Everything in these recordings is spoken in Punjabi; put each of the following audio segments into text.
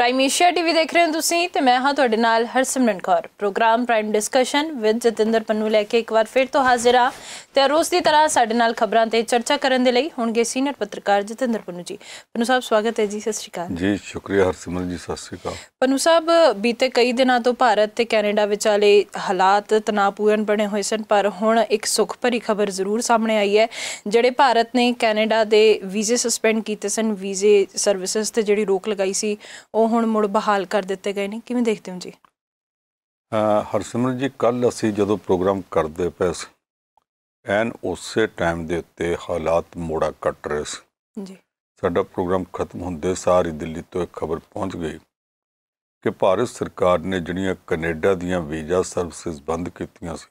ਪ੍ਰਾਈਮ ਏਸ਼ੀਆ ਟੀਵੀ ਦੇਖ ਰਹੇ ਹੋ ਤੁਸੀਂ ਤੇ ਮੈਂ ਹਾਂ ਤੁਹਾਡੇ ਨਾਲ Harsimran Kaur programme prime discussion with Jatinder Pannu ਲੈ ਕੇ ਇੱਕ ਵਾਰ ਫਿਰ ਤੋਂ ਹਾਜ਼ਰ ਆ ਤੇ ਰੋਜ਼ ਦੀ ਤਰ੍ਹਾਂ ਸਾਡੇ ਨਾਲ ਖਬਰਾਂ ਤੇ ਚਰਚਾ ਕਰਨ ਦੇ ਲਈ ਹੁਣਗੇ ਸੀਨੀਅਰ ਪੱਤਰਕਾਰ ਜਤਿੰਦਰ ਪੰਨੂ ਜੀ ਪੰਨੂ ਸਾਹਿਬ ਸਵਾਗਤ ਹੈ ਜੀ ਸਤਿ ਸ਼੍ਰੀ ਅਕਾਲ ਜੀ ਸ਼ੁਕਰੀਆ ਹਰਸਿਮਰਨ ਜੀ ਸਤਿ ਸ਼੍ਰੀ ਅਕਾਲ ਪੰਨੂ ਸਾਹਿਬ ਬੀਤੇ ਕਈ ਦਿਨਾਂ ਤੋਂ ਭਾਰਤ ਤੇ ਕੈਨੇਡਾ ਵਿਚਾਲੇ ਹਾਲਾਤ ਤਣਾਅਪੂਰਨ ਬਣੇ ਹੋਏ ਸਨ ਪਰ ਹੁਣ ਇੱਕ ਸੁਖ ਭਰੀ ਖਬਰ ਜ਼ਰੂਰ ਸਾਹਮਣੇ ਆਈ ਹੈ ਜਿਹੜੇ ਭਾਰਤ ਨੇ ਕੈਨੇਡਾ ਦੇ ਵੀਜ਼ੇ ਸਸਪੈਂਡ ਕੀਤੇ ਸਨ ਵੀਜ਼ੇ ਸਰਵਿਸਿਜ਼ ਤੇ ਜਿਹੜੀ ਰੋਕ ਲਗਾਈ ਸੀ ਉਹ ਹੁਣ ਮੁੜ ਬਹਾਲ ਕਰ ਦਿੱਤੇ ਗਏ ਨੇ ਕਿਵੇਂ ਦੇਖਦੇ ਹੋ ਜੀ ਹਰਸਿਮਰ ਜੀ ਕੱਲ ਅਸੀਂ ਜਦੋਂ ਪ੍ਰੋਗਰਾਮ ਕਰਦੇ ਪਏ ਸੀ ਐਨ ਉਸੇ ਟਾਈਮ ਦੇ ਉੱਤੇ ਹਾਲਾਤ ਮੋੜਾ ਕੱਟ ਰਹੇ ਸੀ ਜੀ ਸਾਡਾ ਪ੍ਰੋਗਰਾਮ ਖਤਮ ਹੁੰਦੇ ਸਾਰੀ ਦਿੱਲੀ ਤੋਂ ਇੱਕ ਖਬਰ ਪਹੁੰਚ ਗਈ ਕਿ ਭਾਰਤ ਸਰਕਾਰ ਨੇ ਜਿਹੜੀਆਂ ਕੈਨੇਡਾ ਦੀਆਂ ਵੀਜ਼ਾ ਸਰਵਿਸਿਜ਼ ਬੰਦ ਕੀਤੀਆਂ ਸੀ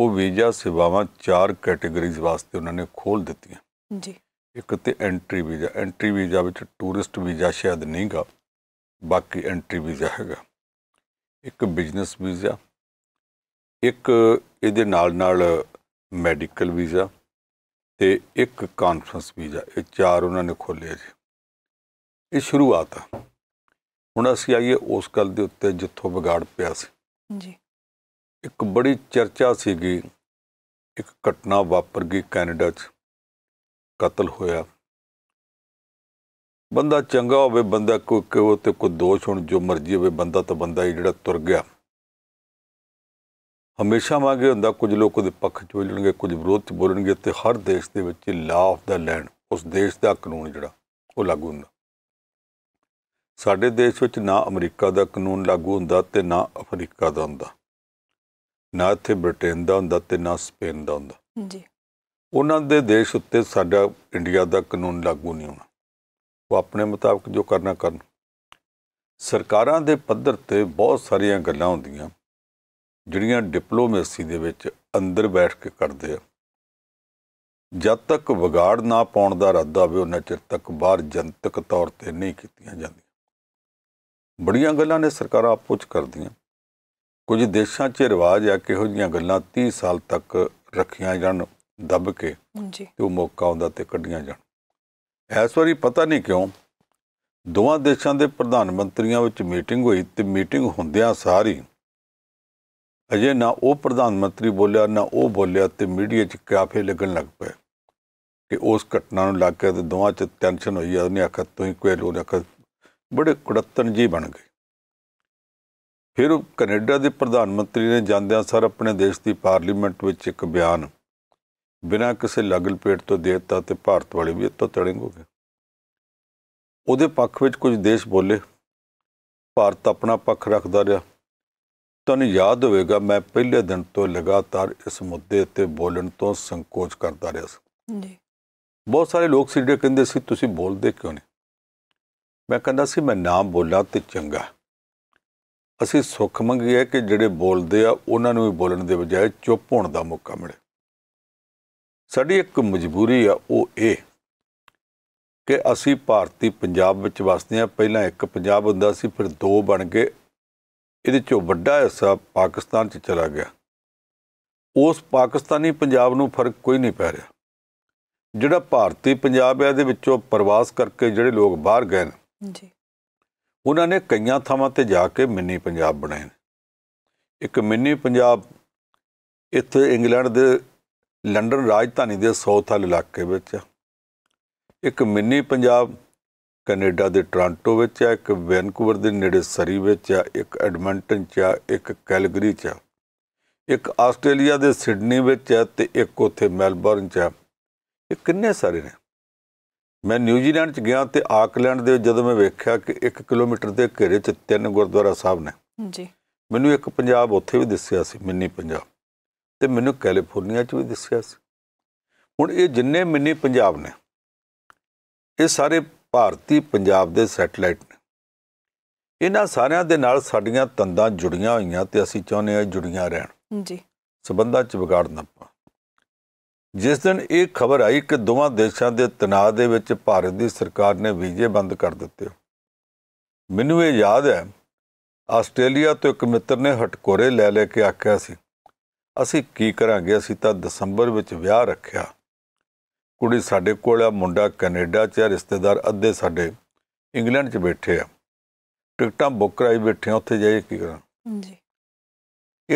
ਉਹ ਵੀਜ਼ਾ ਸੇਵਾਵਾਂ ਚਾਰ ਕੈਟਾਗਰੀਜ਼ ਵਾਸਤੇ ਉਹਨਾਂ ਨੇ ਖੋਲ ਦਿੱਤੀਆਂ ਜੀ ਇੱਕ ਤੇ ਐਂਟਰੀ ਵੀਜ਼ਾ ਐਂਟਰੀ ਵੀਜ਼ਾ ਵਿੱਚ ਟੂਰਿਸਟ ਵੀਜ਼ਾ ਸ਼ਾਇਦ ਨਹੀਂਗਾ ਬਾਕੀ ਐਂਟਰੀ ਵੀਜ਼ਾ ਹੈਗਾ ਇੱਕ ਬਿਜ਼ਨਸ ਵੀਜ਼ਾ ਇੱਕ ਇਹਦੇ ਨਾਲ ਨਾਲ ਮੈਡੀਕਲ ਵੀਜ਼ਾ ਤੇ ਇੱਕ ਕਾਨਫਰੰਸ ਵੀਜ਼ਾ ਇਹ ਚਾਰ ਉਹਨਾਂ ਨੇ ਖੋਲੇ ਜੀ ਇਹ ਸ਼ੁਰੂਆਤ ਆ ਹੁਣ ਅਸੀਂ ਆਈਏ ਉਸ ਗੱਲ ਦੇ ਉੱਤੇ ਜਿੱਥੋਂ ਵਿਗਾੜ ਪਿਆ ਸੀ ਜੀ ਇੱਕ ਬੜੀ ਚਰਚਾ ਸੀਗੀ ਇੱਕ ਘਟਨਾ ਵਾਪਰ ਗਈ ਕੈਨੇਡਾ 'ਚ ਕਤਲ ਹੋਇਆ ਬੰਦਾ ਚੰਗਾ ਹੋਵੇ ਬੰਦਾ ਕੋਈ ਕੋ ਤੇ ਕੋਈ ਦੋਸ਼ ਹੋਣ ਜੋ ਮਰਜ਼ੀ ਹੋਵੇ ਬੰਦਾ ਤਾਂ ਬੰਦਾ ਹੀ ਜਿਹੜਾ ਤੁਰ ਗਿਆ ਹਮੇਸ਼ਾ ਮਾਗੇ ਹੁੰਦਾ ਕੁਝ ਲੋਕ ਉਹਦੇ ਪੱਖ 'ਚ ਬੋਲਣਗੇ ਕੁਝ ਵਿਰੋਧ 'ਚ ਬੋਲਣਗੇ ਤੇ ਹਰ ਦੇਸ਼ ਦੇ ਵਿੱਚ ਲਾ ਆਫ ਦਾ ਲੈਂਡ ਉਸ ਦੇਸ਼ ਦਾ ਕਾਨੂੰਨ ਜਿਹੜਾ ਉਹ ਲਾਗੂ ਹੁੰਦਾ ਸਾਡੇ ਦੇਸ਼ ਵਿੱਚ ਨਾ ਅਮਰੀਕਾ ਦਾ ਕਾਨੂੰਨ ਲਾਗੂ ਹੁੰਦਾ ਤੇ ਨਾ ਅਫਰੀਕਾ ਦਾ ਹੁੰਦਾ ਨਾ ਇੱਥੇ ਬ੍ਰਿਟੇਨ ਦਾ ਹੁੰਦਾ ਤੇ ਨਾ ਸਪੇਨ ਦਾ ਹੁੰਦਾ ਜੀ ਉਹਨਾਂ ਦੇ ਦੇਸ਼ ਉੱਤੇ ਸਾਡਾ ਇੰਡੀਆ ਦਾ ਕਾਨੂੰਨ ਲਾਗੂ ਨਹੀਂ ਹੁੰਦਾ ਉਹ ਆਪਣੇ ਮੁਤਾਬਕ ਜੋ ਕਰਨਾ ਕਰਨ ਸਰਕਾਰਾਂ ਦੇ ਪੱਧਰ ਤੇ ਬਹੁਤ ਸਾਰੀਆਂ ਗੱਲਾਂ ਹੁੰਦੀਆਂ ਜਿਹੜੀਆਂ ਡਿਪਲੋਮੇਸੀ ਦੇ ਵਿੱਚ ਅੰਦਰ ਬੈਠ ਕੇ ਕਰਦੇ ਆ ਜਦ ਤੱਕ ਵਿਗਾੜ ਨਾ ਪਾਉਣ ਦਾ ਇਰਾਦਾ ਹੋਵੇ ਉਹਨਾਂ ਚਿਰ ਤੱਕ ਬਾਹਰ ਜਨਤਕ ਤੌਰ ਤੇ ਨਹੀਂ ਕੀਤੀਆਂ ਜਾਂਦੀਆਂ ਬੜੀਆਂ ਗੱਲਾਂ ਨੇ ਸਰਕਾਰਾਂ ਆਪੋ ਚ ਕਰਦੀਆਂ ਕੁਝ ਦੇਸ਼ਾਂ 'ਚ ਰਿਵਾਜ ਆ ਕਿ ਇਹੋ ਜੀਆਂ ਗੱਲਾਂ 30 ਸਾਲ ਤੱਕ ਰੱਖੀਆਂ ਜਾਣ ਦੱਬ ਕੇ ਜੀ ਤੇ ਉਹ ਮੌਕਾ ਆਉਂਦਾ ਤੇ ਕੱਢੀਆਂ ਜਾਣ ਇਸ ਵਾਰੀ ਪਤਾ ਨਹੀਂ ਕਿਉਂ ਦੋਵਾਂ ਦੇਸ਼ਾਂ ਦੇ ਪ੍ਰਧਾਨ ਮੰਤਰੀਆਂ ਵਿੱਚ ਮੀਟਿੰਗ ਹੋਈ ਤੇ ਮੀਟਿੰਗ ਹੁੰਦਿਆਂ ਸਾਰੀ ਅਜੇ ਨਾ ਉਹ ਪ੍ਰਧਾਨ ਮੰਤਰੀ ਬੋਲਿਆ ਨਾ ਉਹ ਬੋਲਿਆ ਤੇ ਮੀਡੀਆ 'ਚ ਕਾਫੇ ਲੱਗਣ ਲੱਗ ਪਏ ਕਿ ਉਸ ਘਟਨਾ ਨੂੰ ਲੱਗ ਕੇ ਤੇ ਦੋਵਾਂ 'ਚ ਟੈਨਸ਼ਨ ਹੋਈ ਆ ਉਹਨੇ ਆਖਿਆ ਹੀ ਕੋਈ ਲੋ ਰੱਖ ਬੜੇ ਕੁੜੱਤਨ ਜੀ ਬਣ ਗਏ ਫਿਰ ਕੈਨੇਡਾ ਦੇ ਪ੍ਰਧਾਨ ਮੰਤਰੀ ਨੇ ਜਾਂਦਿਆਂ ਸਰ ਆਪਣੇ ਦੇਸ਼ ਦੀ ਪਾਰਲੀਮੈਂਟ ਵਿੱਚ ਇੱਕ ਬਿਆਨ ਬਿਨਾਂ ਕਿਸੇ ਲਗਲ ਪੇਟ ਤੋਂ ਦੇਤਾ ਤੇ ਭਾਰਤ ਵਾਲੇ ਵੀ ਇੱਥੋਂ ਤੜਿੰਗ ਹੋ ਗਏ ਉਹਦੇ ਪੱਖ ਵਿੱਚ ਕੁਝ ਦੇਸ਼ ਬੋਲੇ ਭਾਰਤ ਆਪਣਾ ਪੱਖ ਰੱਖਦਾ ਰਿਹਾ ਤੁਹਾਨੂੰ ਯਾਦ ਹੋਵੇਗਾ ਮੈਂ ਪਹਿਲੇ ਦਿਨ ਤੋਂ ਲਗਾਤਾਰ ਇਸ ਮੁੱਦੇ ਉੱਤੇ ਬੋਲਣ ਤੋਂ ਸੰਕੋਚ ਕਰਦਾ ਰਿਹਾ ਸੀ ਜੀ ਬਹੁਤ ਸਾਰੇ ਲੋਕ ਸੀ ਜਿਹੜੇ ਕਹਿੰਦੇ ਸੀ ਤੁਸੀਂ ਬੋਲਦੇ ਕਿਉਂ ਨਹੀਂ ਮੈਂ ਕਹਿੰਦਾ ਸੀ ਮੈਂ ਨਾ ਬੋਲਾਂ ਤੇ ਚੰਗਾ ਅਸੀਂ ਸੁੱਖ ਮੰਗਿਆ ਕਿ ਜਿਹੜੇ ਬੋਲਦੇ ਆ ਉਹਨਾਂ ਨੂੰ ਵੀ ਬੋਲਣ ਦੇ ਬਜਾਏ ਚੁੱਪ ਹੋਣ ਦਾ ਮੌਕਾ ਮਿਲੇ ਸਾਡੀ ਇੱਕ ਮਜਬੂਰੀ ਆ ਉਹ ਇਹ ਕਿ ਅਸੀਂ ਭਾਰਤੀ ਪੰਜਾਬ ਵਿੱਚ ਵਸਦੇ ਆ ਪਹਿਲਾਂ ਇੱਕ ਪੰਜਾਬ ਹੁੰਦਾ ਸੀ ਫਿਰ ਦੋ ਬਣ ਕੇ ਇਹਦੇ ਚੋਂ ਵੱਡਾ ਹਿੱਸਾ ਪਾਕਿਸਤਾਨ 'ਚ ਚਲਾ ਗਿਆ ਉਸ ਪਾਕਿਸਤਾਨੀ ਪੰਜਾਬ ਨੂੰ ਫਰਕ ਕੋਈ ਨਹੀਂ ਪੈ ਰਿਹਾ ਜਿਹੜਾ ਭਾਰਤੀ ਪੰਜਾਬ ਹੈ ਇਹਦੇ ਵਿੱਚੋਂ ਪ੍ਰਵਾਸ ਕਰਕੇ ਜਿਹੜੇ ਲੋਕ ਬਾਹਰ ਗਏ ਨੇ ਜੀ ਉਹਨਾਂ ਨੇ ਕਈਆਂ ਥਾਵਾਂ ਤੇ ਜਾ ਕੇ ਮਿੰਨੀ ਪੰਜਾਬ ਬਣਾਏ ਨੇ ਇੱਕ ਮਿੰਨੀ ਪੰਜਾਬ ਇੱਥੇ ਇੰਗਲੈਂਡ ਦੇ ਲੰਡਨ ਰਾਜਧਾਨੀ ਦੇ ਸਾਊਥਲ ਇਲਾਕੇ ਵਿੱਚ ਇੱਕ ਮਿੰਨੀ ਪੰਜਾਬ ਕੈਨੇਡਾ ਦੇ ਟੋਰਾਂਟੋ ਵਿੱਚ ਆ ਇੱਕ ਵੈਨਕੂਵਰ ਦੇ ਨੇੜੇ ਸਰੀ ਵਿੱਚ ਆ ਇੱਕ ਐਡਮੰਟਨ 'ਚ ਆ ਇੱਕ ਕੈਲਗਰੀ 'ਚ ਆ ਇੱਕ ਆਸਟ੍ਰੇਲੀਆ ਦੇ ਸਿਡਨੀ ਵਿੱਚ ਆ ਤੇ ਇੱਕ ਉੱਥੇ ਮੈਲਬੌਰਨ 'ਚ ਆ ਇਹ ਕਿੰਨੇ ਸਾਰੇ ਨੇ ਮੈਂ ਨਿਊਜ਼ੀਲੈਂਡ 'ਚ ਗਿਆ ਤੇ ਆਕਲੈਂਡ ਦੇ ਜਦੋਂ ਮੈਂ ਵੇਖਿਆ ਕਿ 1 ਕਿਲੋਮੀਟਰ ਦੇ ਘੇਰੇ 'ਚ ਤਿੰਨ ਗੁਰਦੁਆਰਾ ਸਾਹਿਬ ਨੇ ਜੀ ਮੈਨੂੰ ਇੱਕ ਪੰਜਾਬ ਉੱਥੇ ਵੀ ਦਿਸਿਆ ਸੀ ਮਿੰਨੀ ਪੰਜਾਬ ਤੇ ਮੈਨੂੰ ਕੈਲੀਫੋਰਨੀਆ 'ਚ ਵੀ ਦਿਸਿਆ ਸੀ ਹੁਣ ਇਹ ਜਿੰਨੇ ਮਿੰਨੀ ਪੰਜਾਬ ਨੇ ਇਹ ਸਾਰੇ ਭਾਰਤੀ ਪੰਜਾਬ ਦੇ ਸੈਟਲਾਈਟ ਨੇ ਇਹਨਾਂ ਸਾਰਿਆਂ ਦੇ ਨਾਲ ਸਾਡੀਆਂ ਤੰਦਾਂ ਜੁੜੀਆਂ ਹੋਈਆਂ ਤੇ ਅਸੀਂ ਚਾਹੁੰਦੇ ਆ ਜੁੜੀਆਂ ਰਹਿਣ ਜੀ ਸਬੰਧਾਂ 'ਚ ਵਿਗਾੜ ਨਾ ਪਾ ਜਿਸ ਦਿਨ ਇਹ ਖਬਰ ਆਈ ਕਿ ਦੋਵਾਂ ਦੇਸ਼ਾਂ ਦੇ ਤਣਾਅ ਦੇ ਵਿੱਚ ਭਾਰਤ ਦੀ ਸਰਕਾਰ ਨੇ ਵੀਜ਼ੇ ਬੰਦ ਕਰ ਦਿੱਤੇ ਮੈਨੂੰ ਇਹ ਯਾਦ ਹੈ ਆਸਟ੍ਰੇਲੀਆ ਤੋਂ ਇੱਕ ਮਿੱਤਰ ਨੇ ਹਟਕੋਰੇ ਲੈ ਲੈ ਕੇ ਆਖਿਆ ਸੀ ਅਸੀਂ ਕੀ ਕਰਾਂਗੇ ਅਸੀਂ ਤਾਂ ਦਸੰਬਰ ਵਿੱਚ ਵਿਆਹ ਰੱਖਿਆ ਕੁੜੀ ਸਾਡੇ ਕੋਲ ਆ ਮੁੰਡਾ ਕੈਨੇਡਾ 'ਚ ਆ ਰਿਸ਼ਤੇਦਾਰ ਅੱਧੇ ਸਾਡੇ ਇੰਗਲੈਂਡ 'ਚ ਬੈਠੇ ਆ ਟਿਕਟਾਂ ਬੁੱਕ ਕਰਾਈ ਬੈਠੇ ਆ ਉੱਥੇ ਜਾਈਏ ਕੀ ਕਰਾਂ ਜੀ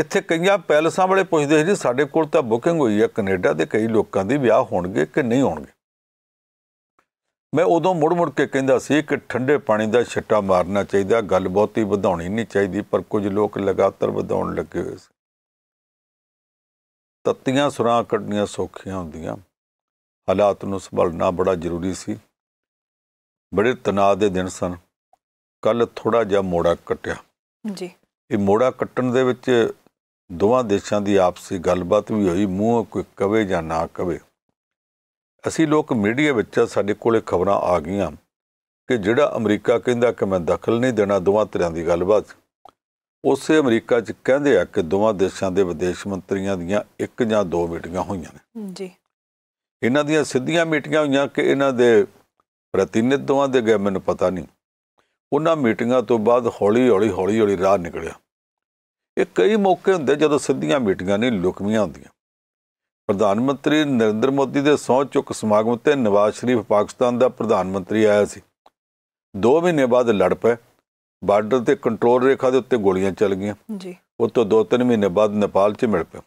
ਇੱਥੇ ਕਈਆਂ ਪੈਲਸਾਂ ਵਾਲੇ ਪੁੱਛਦੇ ਜੀ ਸਾਡੇ ਕੋਲ ਤਾਂ ਬੁਕਿੰਗ ਹੋਈ ਆ ਕੈਨੇਡਾ ਦੇ ਕਈ ਲੋਕਾਂ ਦੀ ਵਿਆਹ ਹੋਣਗੇ ਕਿ ਨਹੀਂ ਹੋਣਗੇ ਮੈਂ ਉਦੋਂ ਮੁੜ ਮੁੜ ਕੇ ਕਹਿੰਦਾ ਸੀ ਕਿ ਠੰਡੇ ਪਾਣੀ ਦਾ ਛੱਟਾ ਮਾਰਨਾ ਚਾਹੀਦਾ ਗੱਲ ਬਹੁਤੀ ਵਧਾਉਣੀ ਨਹੀਂ ਚਾਹੀਦੀ ਪਰ ਕੁਝ ਲੋਕ ਲਗਾਤਾਰ ਵਧਾਉਣ ਲੱਗੇ ਹੋਏ ਸੀ ਤਤੀਆਂ ਸੁਰਾਂ ਕੱਢਣੀਆਂ ਸੌਖੀਆਂ ਹੁੰਦੀਆਂ ਹਾਲਾਤ ਨੂੰ ਸੰਭਾਲਣਾ ਬੜਾ ਜ਼ਰੂਰੀ ਸੀ ਬੜੇ ਤਣਾਅ ਦੇ ਦਿਨ ਸਨ ਕੱਲ ਥੋੜਾ ਜਿਹਾ ਮੋੜਾ ਕੱਟਿਆ ਜੀ ਇਹ ਮੋੜਾ ਕੱਟਣ ਦੇ ਵਿੱਚ ਦੋਵਾਂ ਦੇਸ਼ਾਂ ਦੀ ਆਪਸੀ ਗੱਲਬਾਤ ਵੀ ਹੋਈ ਮੂੰਹ ਕੋਈ ਕਵੇ ਜਾਂ ਨਾ ਕਵੇ ਅਸੀਂ ਲੋਕ ਮੀਡੀਆ ਵਿੱਚ ਸਾਡੇ ਕੋਲੇ ਖਬਰਾਂ ਆ ਗਈਆਂ ਕਿ ਜਿਹੜਾ ਅਮਰੀਕਾ ਕਹਿੰਦਾ ਕਿ ਮੈਂ ਦਖਲ ਨਹੀਂ ਦੇਣਾ ਦੋਵਾਂ ਤਰ੍ਹਾਂ ਦੀ ਗੱਲਬਾਤ ਉਸੇ ਅਮਰੀਕਾ 'ਚ ਕਹਿੰਦੇ ਆ ਕਿ ਦੋਵਾਂ ਦੇਸ਼ਾਂ ਦੇ ਵਿਦੇਸ਼ ਮੰਤਰੀਆਂ ਦੀਆਂ ਇੱਕ ਜਾਂ ਦੋ ਮੀਟਿੰਗਾਂ ਹੋਈਆਂ ਨੇ ਜੀ ਇਹਨਾਂ ਦੀਆਂ ਸਿੱਧੀਆਂ ਮੀਟਿੰਗਾਂ ਹੋਈਆਂ ਕਿ ਇਹਨਾਂ ਦੇ ਪ੍ਰਤੀਨਿਧ ਦੋਵਾਂ ਦੇ ਗਏ ਮੈਨੂੰ ਪਤਾ ਨਹੀਂ ਉਹਨਾਂ ਮੀਟਿੰਗਾਂ ਤੋਂ ਬਾਅਦ ਹੌਲੀ ਹੌਲੀ ਹੌਲੀ ਹੌਲੀ ਰਾਹ ਨਿਕਲਿਆ ਇਹ ਕਈ ਮੌਕੇ ਹੁੰਦੇ ਜਦੋਂ ਸਿੱਧੀਆਂ ਮੀਟਿੰਗਾਂ ਨਹੀਂ ਲੁਕਮੀਆਂ ਹੁੰਦੀਆਂ ਪ੍ਰਧਾਨ ਮੰਤਰੀ ਨਰਿੰਦਰ ਮੋਦੀ ਦੇ ਸਹੁੰ ਚੁੱਕ ਸਮਾਗਮ ਤੇ ਨਵਾਜ਼ ਸ਼ਰੀਫ ਪਾਕਿਸਤਾਨ ਦਾ ਪ੍ਰਧਾਨ ਮੰਤਰੀ ਆਇਆ ਸੀ 2 ਮਹੀਨੇ ਬਾਅਦ ਲੜ ਪਏ ਬਾਰਡਰ ਤੇ ਕੰਟਰੋਲ ਰੇਖਾ ਦੇ ਉੱਤੇ ਗੋਲੀਆਂ ਚੱਲ ਗਈਆਂ ਜੀ ਉਹ ਤੋਂ 2-3 ਮਹੀਨੇ ਬਾਅਦ ਨੇਪਾਲ 'ਚ ਮਿਲ ਪਿਆ